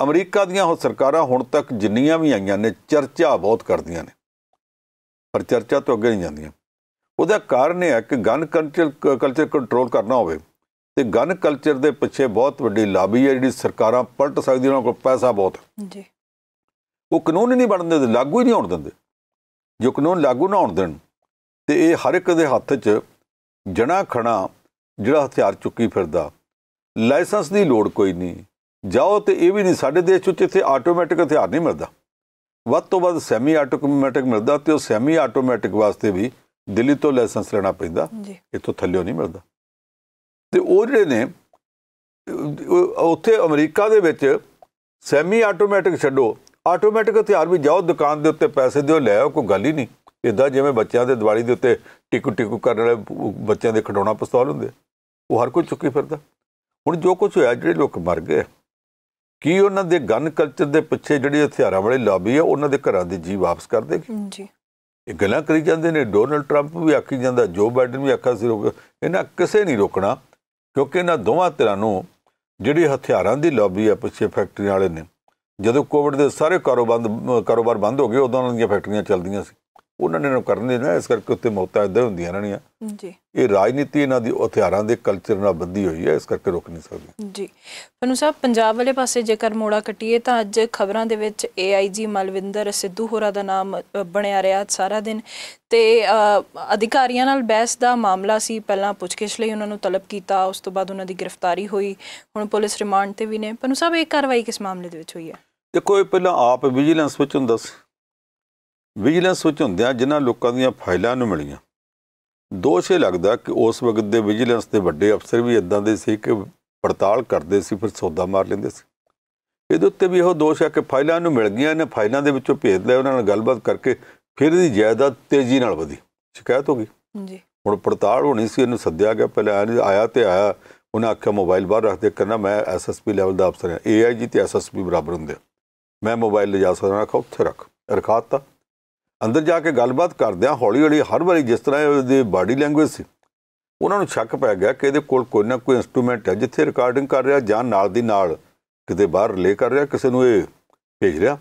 ਅਮਰੀਕਾ ਦੀਆਂ ਉਹ ਸਰਕਾਰਾਂ ਹੁਣ ਤੱਕ ਜਿੰਨੀਆਂ ਵੀ ਆਈਆਂ ਨੇ ਚਰਚਾ ਬਹੁਤ ਕਰਦੀਆਂ ਨੇ ਪਰ ਚਰਚਾ ਤੋਂ ਅੱਗੇ ਨਹੀਂ ਜਾਂਦੀਆਂ ਉਹਦਾ ਕਾਰਨ ਇਹ ਹੈ ਕਿ ਗਨ ਕਲਚਰ ਕਲਚਰ ਕੰਟਰੋਲ ਕਰਨਾ ਹੋਵੇ ਤੇ ਗਨ ਕਲਚਰ ਦੇ ਪਿੱਛੇ ਬਹੁਤ ਵੱਡੀ ਲਾਬੀ ਹੈ ਜਿਹੜੀ ਸਰਕਾਰਾਂ ਪਲਟ ਸਕਦੀਆਂ ਉਹਨਾਂ ਕੋਲ ਪੈਸਾ ਬਹੁਤ ਜੀ ਉਹ ਕਾਨੂੰਨ ਹੀ ਨਹੀਂ ਬਣਨ ਦਿੰਦੇ ਲਾਗੂ ਹੀ ਨਹੀਂ ਹੋਣ ਦਿੰਦੇ ਜੋ ਕਾਨੂੰਨ ਲਾਗੂ ਨਾ ਹੋਣ ਦੇਣ ਤੇ ਇਹ ਹਰ ਇੱਕ ਦੇ ਹੱਥ 'ਚ ਜਣਾ ਖਣਾ ਜਿਹੜਾ ਹਥਿਆਰ ਚੁੱਕੀ ਫਿਰਦਾ ਲਾਇਸੈਂਸ ਦੀ ਲੋੜ ਕੋਈ ਨਹੀਂ ਜਾਓ ਤੇ ਇਹ ਵੀ ਨਹੀਂ ਸਾਡੇ ਦੇਸ਼ ਵਿੱਚ ਇੱਥੇ ਆਟੋਮੈਟਿਕ ਹਥਿਆਰ ਨਹੀਂ ਮਿਲਦਾ ਵੱਧ ਤੋਂ ਵੱਧ ਸੈਮੀ ਆਟੋਮੈਟਿਕ ਮਿਲਦਾ ਤੇ ਉਹ ਸੈਮੀ ਆਟੋਮੈਟਿਕ ਵਾਸਤੇ ਵੀ ਦਿੱਲੀ ਤੋਂ ਲਾਇਸੈਂਸ ਲੈਣਾ ਪੈਂਦਾ ਇੱਥੋਂ ਥੱਲਿਓ ਨਹੀਂ ਮਿਲਦਾ ਤੇ ਉਹ ਜਿਹੜੇ ਨੇ ਉੱਥੇ ਅਮਰੀਕਾ ਦੇ ਵਿੱਚ ਸੈਮੀ ਆਟੋਮੈਟਿਕ ਛੱਡੋ ਆਟੋਮੈਟਿਕ ਹਥਿਆਰ ਵੀ ਜਾਓ ਦੁਕਾਨ ਦੇ ਉੱਤੇ ਪੈਸੇ ਦਿਓ ਲੈ ਆਓ ਕੋਈ ਗੱਲ ਹੀ ਨਹੀਂ ਇਦਾਂ ਜਿਵੇਂ ਬੱਚਿਆਂ ਦੇ ਦੀਵਾਲੀ ਦੇ ਉੱਤੇ ਟਿਕੂ ਟਿਕੂ ਕਰਨ ਵਾਲੇ ਬੱਚਿਆਂ ਦੇ ਖਡਾਉਣਾ ਪਿਸਤੌਲ ਹੁੰਦੇ ਉਹ ਹਰ ਕੋਈ ਚੁੱਕੀ ਫਿਰਦਾ ਹੁਣ ਜੋ ਕੁਝ ਹੋਇਆ ਜਿਹੜੇ ਲੋਕ ਮਰ ਗਏ ਕੀ ਉਹਨਾਂ ਦੇ ਗਨ ਕਲਚਰ ਦੇ ਪਿੱਛੇ ਜਿਹੜੀ ਹਥਿਆਰਾਂ ਵਾਲੇ ਲੌਬੀ ਹੈ ਉਹਨਾਂ ਦੇ ਘਰਾਂ ਦੇ ਜੀ ਵਾਪਸ ਕਰ ਦੇਗੀ ਜੀ ਇਹ ਗੱਲਾਂ ਕਰੀ ਜਾਂਦੇ ਨੇ ਡੋਨਲਡ ਟਰੰਪ ਵੀ ਆਖੀ ਜਾਂਦਾ ਜੋ ਬਾਈਡਨ ਵੀ ਆਖਾ ਸੀ ਰੋਕ ਇਹਨਾਂ ਕਿਸੇ ਨਹੀਂ ਰੋਕਣਾ ਕਿਉਂਕਿ ਇਹਨਾਂ ਦੋਵਾਂ ਤਰ੍ਹਾਂ ਨੂੰ ਜਿਹੜੀ ਹਥਿਆਰਾਂ ਦੀ ਲੌਬੀ ਹੈ ਪਿੱਛੇ ਫੈਕਟਰੀਆਂ ਵਾਲੇ ਨੇ ਜਦੋਂ ਕੋਵਿਡ ਦੇ ਸਾਰੇ ਕਾਰੋਬਾਰ ਬੰਦ ਕਾਰੋਬਾਰ ਬੰਦ ਹੋ ਗਏ ਉਦੋਂ ਉਹਨਾਂ ਦੀਆਂ ਫੈਕਟਰੀਆਂ ਚੱਲਦੀਆਂ ਸੀ ਉਹਨਾਂ ਨੇ ਨਾ ਕਰਨ ਦੇ ਨਾ ਇਸ ਕਰਕੇ ਉੱਤੇ ਮੌਤਾਂ ਇਦਾਂ ਹੁੰਦੀਆਂ ਰਹਿਣੀਆਂ ਜੀ ਇਹ ਰਾਜਨੀਤੀ ਇਹਨਾਂ ਦੀ ਹਥਿਆਰਾਂ ਦੇ ਕਲਚਰ ਨਾਲ ਬੰਦੀ ਹੋਈ ਹੈ ਇਸ ਕਰਕੇ ਰੁਕ ਨਹੀਂ ਸਕਦੀ ਜੀ ਪਨੂ ਸਾਹਿਬ ਪੰਜਾਬ ਵਾਲੇ ਪਾਸੇ ਜੇਕਰ ਮੋੜਾ ਕਟੀਏ ਤਾਂ ਅੱਜ ਖਬਰਾਂ ਦੇ ਵਿੱਚ ਏਆਈਜੀ ਮਲਵਿੰਦਰ ਸਿੱਧੂ ਹੋਰਾ ਦਾ ਨਾਮ ਬਣਿਆ ਰਿਹਾ ਸਾਰਾ ਦਿਨ ਤੇ ਅਧਿਕਾਰੀਆਂ ਨਾਲ ਬਹਿਸ ਦਾ ਮਾਮਲਾ ਸੀ ਪਹਿਲਾਂ ਪੁੱਛਗਿੱਛ ਲਈ ਉਹਨਾਂ ਨੂੰ ਤਲਬ ਕੀਤਾ ਉਸ ਤੋਂ ਬਾਅਦ ਉਹਨਾਂ ਦੀ ਗ੍ਰਿਫਤਾਰੀ ਹੋਈ ਹੁਣ ਪੁਲਿਸ ਰਿਮਾਂਡ ਤੇ ਵੀ ਨੇ ਪਨੂ ਸਾਹਿਬ ਇਹ ਕਾਰਵਾਈ ਕਿਸ ਮਾਮਲੇ ਦੇ ਵਿੱਚ ਹੋਈ ਹੈ ਦੇਖੋ ਇਹ ਪਹਿਲਾਂ ਆਪ ਵਿਜੀਲੈਂਸ ਵਿੱਚ ਹੁੰਦਾ ਸੀ ਵਿਜੀਲੈਂਸ ਵਿੱਚ ਹੁੰਦਿਆਂ ਜਿਨ੍ਹਾਂ ਲੋਕਾਂ ਦੀਆਂ ਫਾਈਲਾਂ ਨੂੰ ਮਿਲੀਆਂ ਦੋਸ਼ ਇਹ ਲੱਗਦਾ ਕਿ ਉਸ ਵਕਤ ਦੇ ਵਿਜੀਲੈਂਸ ਦੇ ਵੱਡੇ ਅਫਸਰ ਵੀ ਇਦਾਂ ਦੇ ਸੀ ਕਿ ਪੜਤਾਲ ਕਰਦੇ ਸੀ ਫਿਰ ਸੌਦਾ ਮਾਰ ਲੈਂਦੇ ਸੀ ਇਹਦੇ ਉੱਤੇ ਵੀ ਇਹ ਦੋਸ਼ ਹੈ ਕਿ ਫਾਈਲਾਂ ਨੂੰ ਮਿਲ ਗਈਆਂ ਨੇ ਫਾਈਲਾਂ ਦੇ ਵਿੱਚੋਂ ਭੇਜ ਲਿਆ ਉਹਨਾਂ ਨਾਲ ਗੱਲਬਾਤ ਕਰਕੇ ਫਿਰ ਇਹਦੀ ਜਾਇਦਾਦ ਤੇਜ਼ੀ ਨਾਲ ਵਧੀ ਸ਼ਿਕਾਇਤ ਹੋ ਗਈ ਜੀ ਹੁਣ ਪੜਤਾਲ ਹੋਣੀ ਸੀ ਇਹਨੂੰ ਸੱਦਿਆ ਗਿਆ ਪਹਿਲਾਂ ਆਇਆ ਤੇ ਆਇਆ ਉਹਨਾਂ ਆਖਿਆ ਮੋਬਾਈਲ ਬਾਹਰ ਰੱਖ ਦੇ ਕਰਨਾ ਮੈਂ ਐਸਐਸਪੀ ਲੈਵਲ ਦਾ ਅਫਸਰ ਹਾਂ ਏਆਈਜੀ ਤੇ ਐਸਐਸਪੀ ਬਰਾਬਰ ਹੁੰਦੇ ਮੈਂ ਮੋਬਾਈਲ ਲਿਜਾ ਸਕਦਾ ਰੱਖ ਉੱਥੇ ਰੱਖ ਰਖਾਤਾ ਅੰਦਰ ਜਾ ਕੇ ਗੱਲਬਾਤ ਕਰਦਿਆਂ ਹੌਲੀ ਹੌਲੀ ਹਰ ਵਾਰੀ ਜਿਸ ਤਰ੍ਹਾਂ ਇਹਦੀ ਬਾਡੀ ਲੈਂਗੁਏਜ ਸੀ ਉਹਨਾਂ ਨੂੰ ਸ਼ੱਕ ਪੈ ਗਿਆ ਕਿ ਇਹਦੇ ਕੋਲ ਕੋਈ ਨਾ ਕੋਈ ਇਨਸਟਰੂਮੈਂਟ ਹੈ ਜਿੱਥੇ ਰਿਕਾਰਡਿੰਗ ਕਰ ਰਿਹਾ ਜਾਂ ਨਾਲ ਦੀ ਨਾਲ ਕਿਤੇ ਬਾਹਰ ਰਿਲੇ ਕਰ ਰਿਹਾ ਕਿਸੇ ਨੂੰ ਇਹ ਭੇਜ ਰਿਹਾ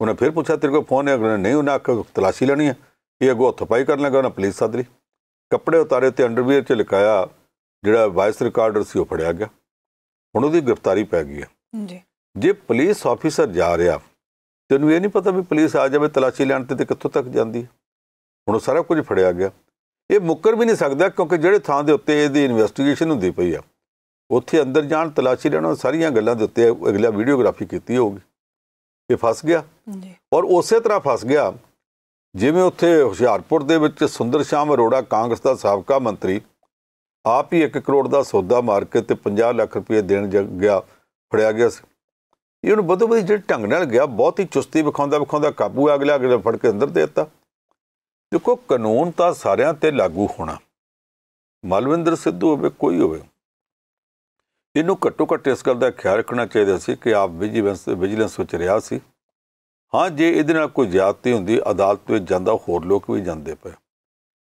ਉਹਨੇ ਫਿਰ ਪੁੱਛਿਆ ਤੇਰੇ ਕੋਲ ਫੋਨ ਹੈ ਨਹੀਂ ਉਹਨੇ ਆਖਿਆ ਤਲਾਸ਼ੀ ਲੈਣੀ ਹੈ ਇਹ ਅਗੋ ਪਾਈ ਕਰਨ ਲੱਗਾ ਉਹਨੇ ਪੁਲਿਸ ਸੱਦ ਲਈ ਕੱਪੜੇ ਉਤਾਰੇ ਤੇ ਅੰਡਰਵੀਅਰ 'ਚ ਲਿਕਾਇਆ ਜਿਹੜਾ ਵਾਇਸ ਰਿਕਾਰਡਰ ਸੀ ਉਹ ਫੜਿਆ ਗਿਆ ਹੁਣ ਉਹਦੀ ਗ੍ਰਿਫਤਾਰੀ ਪੈ ਗਈ ਹੈ ਜੀ ਜੇ ਪੁਲਿਸ ਆਫੀਸਰ ਜਾ ਰਿਹਾ ਤੈਨੂੰ ਇਹ ਨਹੀਂ ਪਤਾ ਵੀ ਪੁਲਿਸ ਆ ਜਾਵੇ ਤਲਾਸ਼ੀ ਲੈਣ ਤੇ ਤੇ ਕਿੱਥੋਂ ਤੱਕ ਜਾਂਦੀ ਹੁਣ ਉਹ ਸਾਰਾ ਕੁਝ ਫੜਿਆ ਗਿਆ ਇਹ ਮੁੱਕਰ ਵੀ ਨਹੀਂ ਸਕਦਾ ਕਿਉਂਕਿ ਜਿਹੜੇ ਥਾਂ ਦੇ ਉੱਤੇ ਇਹਦੀ ਇਨਵੈਸਟੀਗੇਸ਼ਨ ਹੁੰਦੀ ਪਈ ਆ ਉੱਥੇ ਅੰਦਰ ਜਾਣ ਤਲਾਸ਼ੀ ਲੈਣਾ ਸਾਰੀਆਂ ਗੱਲਾਂ ਦੇ ਉੱਤੇ ਅਗਲਾ ਵੀਡੀਓਗ੍ਰਾਫੀ ਕੀਤੀ ਹੋਊਗੀ ਇਹ ਫਸ ਗਿਆ ਜੀ ਔਰ ਉਸੇ ਤਰ੍ਹਾਂ ਫਸ ਗਿਆ ਜਿਵੇਂ ਉੱਥੇ ਹੁਸ਼ਿਆਰਪੁਰ ਦੇ ਵਿੱਚ ਸੁੰਦਰ ਸ਼ਾਮ ਅਰੋੜਾ ਕਾਂਗਰਸ ਦਾ ਸਾਬਕਾ ਮੰਤਰੀ ਆਪ ਹੀ 1 ਕਰੋੜ ਦਾ ਸੌਦਾ ਮਾਰ ਕੇ ਤੇ 50 ਲੱਖ ਰੁਪਏ ਦੇਣ ਗਿਆ ਫੜਿਆ ਗਿਆ ਸੀ ਇਹ ਉਹਨੂੰ ਬਦੋ ਬਦੀ ਜਿਹੜੇ ਢੰਗ ਨਾਲ ਗਿਆ ਬਹੁਤ ਹੀ ਚੁਸਤੀ ਵਿਖਾਉਂਦਾ ਵਿਖਾਉਂਦਾ ਕਾਬੂ ਆ ਗਿਆ ਅਗਲੇ ਫੜ ਕੇ ਅੰਦਰ ਦੇ ਦਿੱਤਾ ਦੇਖੋ ਕਾਨੂੰਨ ਤਾਂ ਸਾਰਿਆਂ ਤੇ ਲਾਗੂ ਹੋਣਾ ਮਲਵਿੰਦਰ ਸਿੱਧੂ ਹੋਵੇ ਕੋਈ ਹੋਵੇ ਇਹਨੂੰ ਘੱਟੋ ਘੱਟ ਇਸ ਗੱਲ ਦਾ ਖਿਆਲ ਰੱਖਣਾ ਚਾਹੀਦਾ ਸੀ ਕਿ ਆਪ ਵਿਜੀਲੈਂਸ ਵਿਜੀਲੈਂਸ ਵਿੱਚ ਰਿਹਾ ਸੀ ਹਾਂ ਜੇ ਇਹਦੇ ਨਾਲ ਕੋਈ ਜ਼ਿਆਦਤੀ ਹੁੰਦੀ ਅਦਾਲਤ ਵਿੱਚ ਜਾਂਦਾ ਹੋਰ ਲੋਕ ਵੀ ਜਾਂਦੇ ਪਏ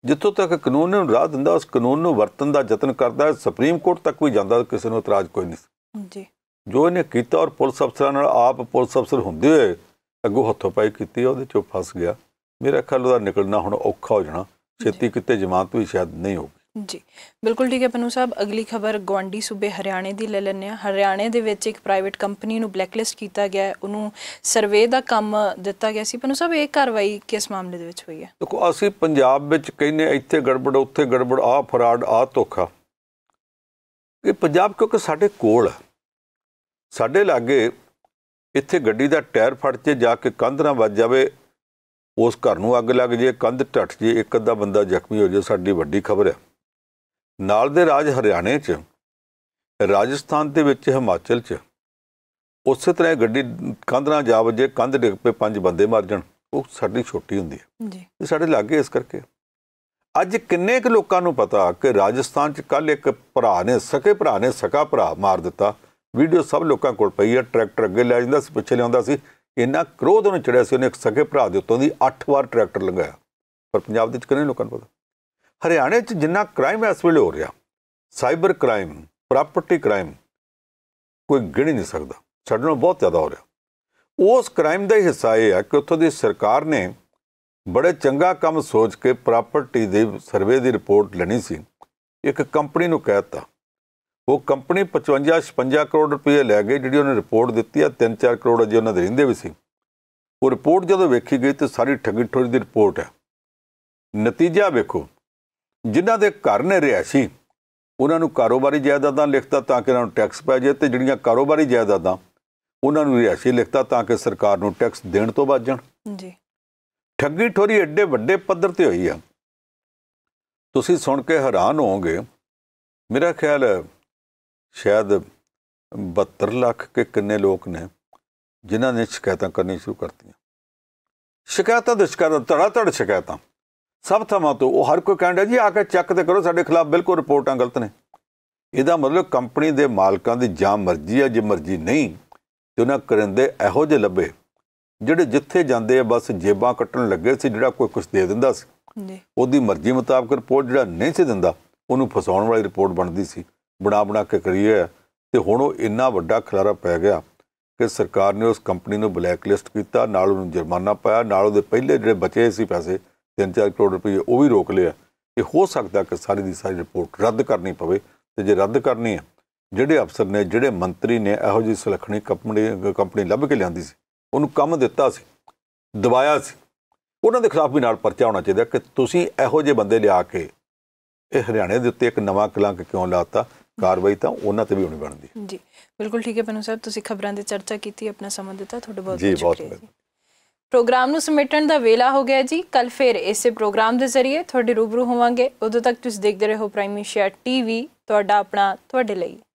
ਜਿੱਥੋਂ ਤੱਕ ਕਾਨੂੰਨ ਨੇ ਰਾਹ ਦਿੰਦਾ ਉਸ ਕਾਨੂੰਨ ਨੂੰ ਵਰਤਣ ਦਾ ਯਤਨ ਕਰਦਾ ਸੁਪਰੀਮ ਕੋਰਟ ਤੱਕ ਵੀ ਜਾਂਦਾ ਕਿਸੇ ਨੂੰ ਇਤਰਾਜ਼ ਕੋਈ ਨਹੀਂ ਜੀ ਜੋ ਇਹਨੇ ਕੀਤਾ ਔਰ ਪੁਲਿਸ ਅਫਸਰਾਂ ਨਾਲ ਆਪ ਪੁਲਿਸ ਅਫਸਰ ਹੁੰਦੇ ਹੋਏ ਅੱਗੋਂ ਹੱਥੋਂ ਪਾਈ ਕੀਤੀ ਉਹਦੇ ਚੋਂ ਫਸ ਗਿਆ ਮੇਰਾ ਖਿਆਲ ਉਹਦਾ ਨਿਕਲਣਾ ਹੁਣ ਔਖਾ ਹੋ ਜਾਣਾ ਛੇਤੀ ਕਿਤੇ ਜਮਾਨਤ ਵੀ ਸ਼ਾਇਦ ਨਹੀਂ ਹੋਵੇ ਜੀ ਬਿਲਕੁਲ ਠੀਕ ਹੈ ਪਨੂ ਸਾਹਿਬ ਅਗਲੀ ਖਬਰ ਗਵਾਂਡੀ ਸੂਬੇ ਹਰਿਆਣੇ ਦੀ ਲੈ ਲੈਣੇ ਆ ਹਰਿਆਣੇ ਦੇ ਵਿੱਚ ਇੱਕ ਪ੍ਰਾਈਵੇਟ ਕੰਪਨੀ ਨੂੰ ਬਲੈਕਲਿਸਟ ਕੀਤਾ ਗਿਆ ਹੈ ਉਹਨੂੰ ਸਰਵੇ ਦਾ ਕੰਮ ਦਿੱਤਾ ਗਿਆ ਸੀ ਪਨੂ ਸਾਹਿਬ ਇਹ ਕਾਰਵਾਈ ਕਿਸ ਮਾਮਲੇ ਦੇ ਵਿੱਚ ਹੋਈ ਹੈ ਦੇਖੋ ਅਸੀਂ ਪੰਜਾਬ ਵਿੱਚ ਕਹਿੰਨੇ ਇੱਥੇ ਗੜਬੜ ਉੱਥੇ ਗੜਬੜ ਆ ਫਰਾਡ ਆ ਧੋਖਾ ਇਹ ਪੰਜਾਬ ਕਿਉਂਕਿ ਸਾਡੇ ਕੋਲ ਹੈ ਸਾਡੇ ਲਾਗੇ ਇੱਥੇ ਗੱਡੀ ਦਾ ਟਾਇਰ ਫਟ ਕੇ ਜਾ ਕੇ ਕੰਧ ਨਾਲ ਵੱਜ ਜਾਵੇ ਉਸ ਘਰ ਨੂੰ ਅੱਗ ਲੱਗ ਜੇ ਕੰਧ ਟੱਟ ਜੇ ਇੱਕ ਅੱਧਾ ਬੰਦਾ ਜ਼ਖਮੀ ਹੋ ਜੇ ਸਾਡੀ ਵੱਡੀ ਖਬਰ ਹੈ ਨਾਲ ਦੇ ਰਾਜ ਹਰਿਆਣੇ 'ਚ ਰਾਜਸਥਾਨ ਦੇ ਵਿੱਚ ਹਿਮਾਚਲ 'ਚ ਉਸੇ ਤਰ੍ਹਾਂ ਗੱਡੀ ਕੰਧ ਨਾਲ ਜਾ ਵਜੇ ਕੰਧ ਡਿੱਗ ਪੇ ਪੰਜ ਬੰਦੇ ਮਰ ਜਾਣ ਉਹ ਸਾਡੀ ਛੋਟੀ ਹੁੰਦੀ ਹੈ ਜੀ ਸਾਡੇ ਲਾਗੇ ਇਸ ਕਰਕੇ ਅੱਜ ਕਿੰਨੇ ਕੁ ਲੋਕਾਂ ਨੂੰ ਪਤਾ ਕਿ ਰਾਜਸਥਾਨ 'ਚ ਕੱਲ ਇੱਕ ਭਰਾ ਨੇ ਸਕੇ ਭਰਾ ਨੇ ਸਕਾ ਭਰਾ ਮਾਰ ਦਿੱਤਾ ਵੀਡੀਓ ਸਭ ਲੋਕਾਂ ਕੋਲ ਪਈ ਹੈ ਟਰੈਕਟਰ ਅੱਗੇ ਲੈ ਜਾਂਦਾ ਸੀ ਪਿੱਛੇ ਲਿਆਉਂਦਾ ਸੀ ਇੰਨਾ ਕ੍ਰੋਧ ਉਹਨੇ ਚੜਿਆ ਸੀ ਉਹਨੇ ਇੱਕ ਸਕੇ ਭਰਾ ਦੇ ਉੱਤੋਂ ਦੀ 8 ਵਾਰ ਟਰੈਕਟਰ ਲੰਗਾਇਆ ਪਰ ਪੰਜਾਬ ਦੇ ਵਿੱਚ ਕਿੰਨੇ ਲੋਕਾਂ ਨੂੰ ਪਤਾ ਹਰਿਆਣੇ 'ਚ ਜਿੰਨਾ ਕ੍ਰਾਈਮ ਇਸ ਵੇਲੇ ਹੋ ਰਿਹਾ ਸਾਈਬਰ ਕ੍ਰਾਈਮ ਪ੍ਰਾਪਰਟੀ ਕ੍ਰਾਈਮ ਕੋਈ ਗਿਣ ਨਹੀਂ ਸਕਦਾ ਸਾਡੇ ਬਹੁਤ ਜ਼ਿਆਦਾ ਹੋ ਰਿਹਾ ਉਸ ਕ੍ਰਾਈਮ ਦਾ ਹਿੱਸਾ ਇਹ ਹੈ ਕਿ ਉੱਥੋਂ ਦੀ ਸਰਕਾਰ ਨੇ ਬੜੇ ਚੰਗਾ ਕੰਮ ਸੋਚ ਕੇ ਪ੍ਰਾਪਰਟੀ ਦੇ ਸਰਵੇ ਦੀ ਰਿਪੋਰਟ ਲੈਣੀ ਸੀ ਇੱਕ ਕੰਪਨੀ ਨੂੰ ਕਹਿਤਾ ਉਹ ਕੰਪਨੀ 55 56 ਕਰੋੜ ਰੁਪਏ ਲੈ ਗਈ ਜਿਹੜੀ ਉਹਨੇ ਰਿਪੋਰਟ ਦਿੱਤੀ ਆ 3-4 ਕਰੋੜ ਅਜੇ ਉਹਨਾਂ ਦੇ ਰਹਿੰਦੇ ਵੀ ਸੀ ਉਹ ਰਿਪੋਰਟ ਜਦੋਂ ਵੇਖੀ ਗਈ ਤੇ ਸਾਰੀ ਠੱਗੀ ਠੋਰੀ ਦੀ ਰਿਪੋਰਟ ਹੈ ਨਤੀਜਾ ਵੇਖੋ ਜਿਨ੍ਹਾਂ ਦੇ ਘਰ ਨੇ ਸੀ ਉਹਨਾਂ ਨੂੰ ਕਾਰੋਬਾਰੀ ਜਾਇਦਾਦਾਂ ਲਿਖਤਾ ਤਾਂ ਕਿ ਉਹਨਾਂ ਨੂੰ ਟੈਕਸ ਪੈ ਜਾਏ ਤੇ ਜਿਹੜੀਆਂ ਕਾਰੋਬਾਰੀ ਜਾਇਦਾਦਾਂ ਉਹਨਾਂ ਨੂੰ ਸੀ ਲਿਖਤਾ ਤਾਂ ਕਿ ਸਰਕਾਰ ਨੂੰ ਟੈਕਸ ਦੇਣ ਤੋਂ ਬਚ ਜਾਣ ਜੀ ਠੱਗੀ ਠੋਰੀ ਐਡੇ ਵੱਡੇ ਪੱਧਰ ਤੇ ਹੋਈ ਆ ਤੁਸੀਂ ਸੁਣ ਕੇ ਹੈਰਾਨ ਹੋਵੋਗੇ ਮੇਰਾ ਖਿਆਲ ਹੈ ਸ਼ਾਇਦ 72 ਲੱਖ ਕੇ ਕਿੰਨੇ ਲੋਕ ਨੇ ਜਿਨ੍ਹਾਂ ਨੇ ਸ਼ਿਕਾਇਤਾਂ ਕਰਨੀ ਸ਼ੁਰੂ ਕਰਤੀਆਂ ਸ਼ਿਕਾਇਤਾਂ ਦੇ ਸ਼ਿਕਾਇਤਾਂ ਤੜਾ ਤੜ ਸ਼ਿਕਾਇਤਾਂ ਸਭ ਥਾਵਾਂ ਤੋਂ ਉਹ ਹਰ ਕੋਈ ਕਹਿੰਦਾ ਜੀ ਆ ਕੇ ਚੈੱਕ ਤੇ ਕਰੋ ਸਾਡੇ ਖਿਲਾਫ ਬਿਲਕੁਲ ਰਿਪੋਰਟਾਂ ਗਲਤ ਨੇ ਇਹਦਾ ਮਤਲਬ ਕੰਪਨੀ ਦੇ ਮਾਲਕਾਂ ਦੀ ਜਾਂ ਮਰਜ਼ੀ ਹੈ ਜੇ ਮਰਜ਼ੀ ਨਹੀਂ ਤੇ ਉਹਨਾਂ ਕਰਿੰਦੇ ਇਹੋ ਜਿਹੇ ਲੱਭੇ ਜਿਹੜੇ ਜਿੱਥੇ ਜਾਂਦੇ ਆ ਬਸ ਜੇਬਾਂ ਕੱਟਣ ਲੱਗੇ ਸੀ ਜਿਹੜਾ ਕੋਈ ਕੁਝ ਦੇ ਦਿੰਦਾ ਸੀ ਉਹਦੀ ਮਰਜ਼ੀ ਮੁਤਾਬਕ ਰਿਪੋਰਟ ਜਿਹੜਾ ਨਹੀਂ ਸੀ ਦਿੰਦਾ ਉਹਨੂੰ ਫਸਾਉਣ ਵਾਲੀ ਰਿਪੋਰਟ ਬਣਦੀ ਸੀ ਬਣਾ ਬਣਾ ਕੇ ਕਰੀ ਹੈ ਤੇ ਹੁਣ ਉਹ ਇੰਨਾ ਵੱਡਾ ਖਲਾਰਾ ਪੈ ਗਿਆ ਕਿ ਸਰਕਾਰ ਨੇ ਉਸ ਕੰਪਨੀ ਨੂੰ ਬਲੈਕਲਿਸਟ ਕੀਤਾ ਨਾਲ ਉਹਨੂੰ ਜੁਰਮਾਨਾ ਪਾਇਆ ਨਾਲ ਉਹਦੇ ਪਹਿਲੇ ਜਿਹੜੇ ਬਚੇ ਸੀ ਪੈਸੇ 3-4 ਕਰੋੜ ਰੁਪਏ ਉਹ ਵੀ ਰੋਕ ਲਿਆ ਇਹ ਹੋ ਸਕਦਾ ਕਿ ਸਾਰੀ ਦੀ ਸਾਰੀ ਰਿਪੋਰਟ ਰੱਦ ਕਰਨੀ ਪਵੇ ਤੇ ਜੇ ਰੱਦ ਕਰਨੀ ਹੈ ਜਿਹੜੇ ਅਫਸਰ ਨੇ ਜਿਹੜੇ ਮੰਤਰੀ ਨੇ ਇਹੋ ਜੀ ਸੁਲਖਣੀ ਕੰਪਨੀ ਕੰਪਨੀ ਲੱਭ ਕੇ ਲਿਆਂਦੀ ਸੀ ਉਹਨੂੰ ਕੰਮ ਦਿੱਤਾ ਸੀ ਦਬਾਇਆ ਸੀ ਉਹਨਾਂ ਦੇ ਖਿਲਾਫ ਵੀ ਨਾਲ ਪਰਚਾ ਹੋਣਾ ਚਾਹੀਦਾ ਕਿ ਤੁਸੀਂ ਇਹੋ ਜਿਹੇ ਬੰਦੇ ਲਿਆ ਕੇ ਇਹ ਹਰਿਆਣੇ ਦੇ ਉੱਤੇ ਇੱਕ ਨਵਾਂ ਕਲੰਕ ਕਿਉਂ ਲਾਤਾ ਕਾਰਵਾਈ ਤਾਂ ਉਹਨਾਂ ਤੇ ਵੀ ਹੋਣੀ ਬਣਦੀ ਹੈ ਜੀ ਬਿਲਕੁਲ ਠੀਕ ਹੈ ਬਨੂ ਸਾਹਿਬ ਤੁਸੀਂ ਖਬਰਾਂ ਦੀ ਚਰਚਾ ਕੀਤੀ ਆਪਣਾ ਸਮਾਂ ਦਿੱਤਾ ਤੁਹਾਡਾ ਬਹੁਤ ਬਹੁਤ ਸ਼ੁਕਰੀਆ ਜੀ ਪ੍ਰੋਗਰਾਮ ਨੂੰ ਸਬਮਿਟਣ ਦਾ ਵੇਲਾ ਹੋ ਗਿਆ ਜੀ ਕੱਲ ਫੇਰ ਇਸੇ ਪ੍ਰੋਗਰਾਮ ਦੇ ਜ਼ਰੀਏ ਤੁਹਾਡੇ ਰੂਬਰੂ ਹੋਵਾਂਗੇ ਉਦੋਂ ਤੱਕ ਤੁਸੀਂ ਦੇਖਦੇ ਰਹੋ ਪ੍ਰਾਈਮ ਏਸ਼ੀਆ ਟੀਵੀ ਤੁਹਾਡਾ ਆਪਣਾ ਤੁਹਾਡੇ ਲਈ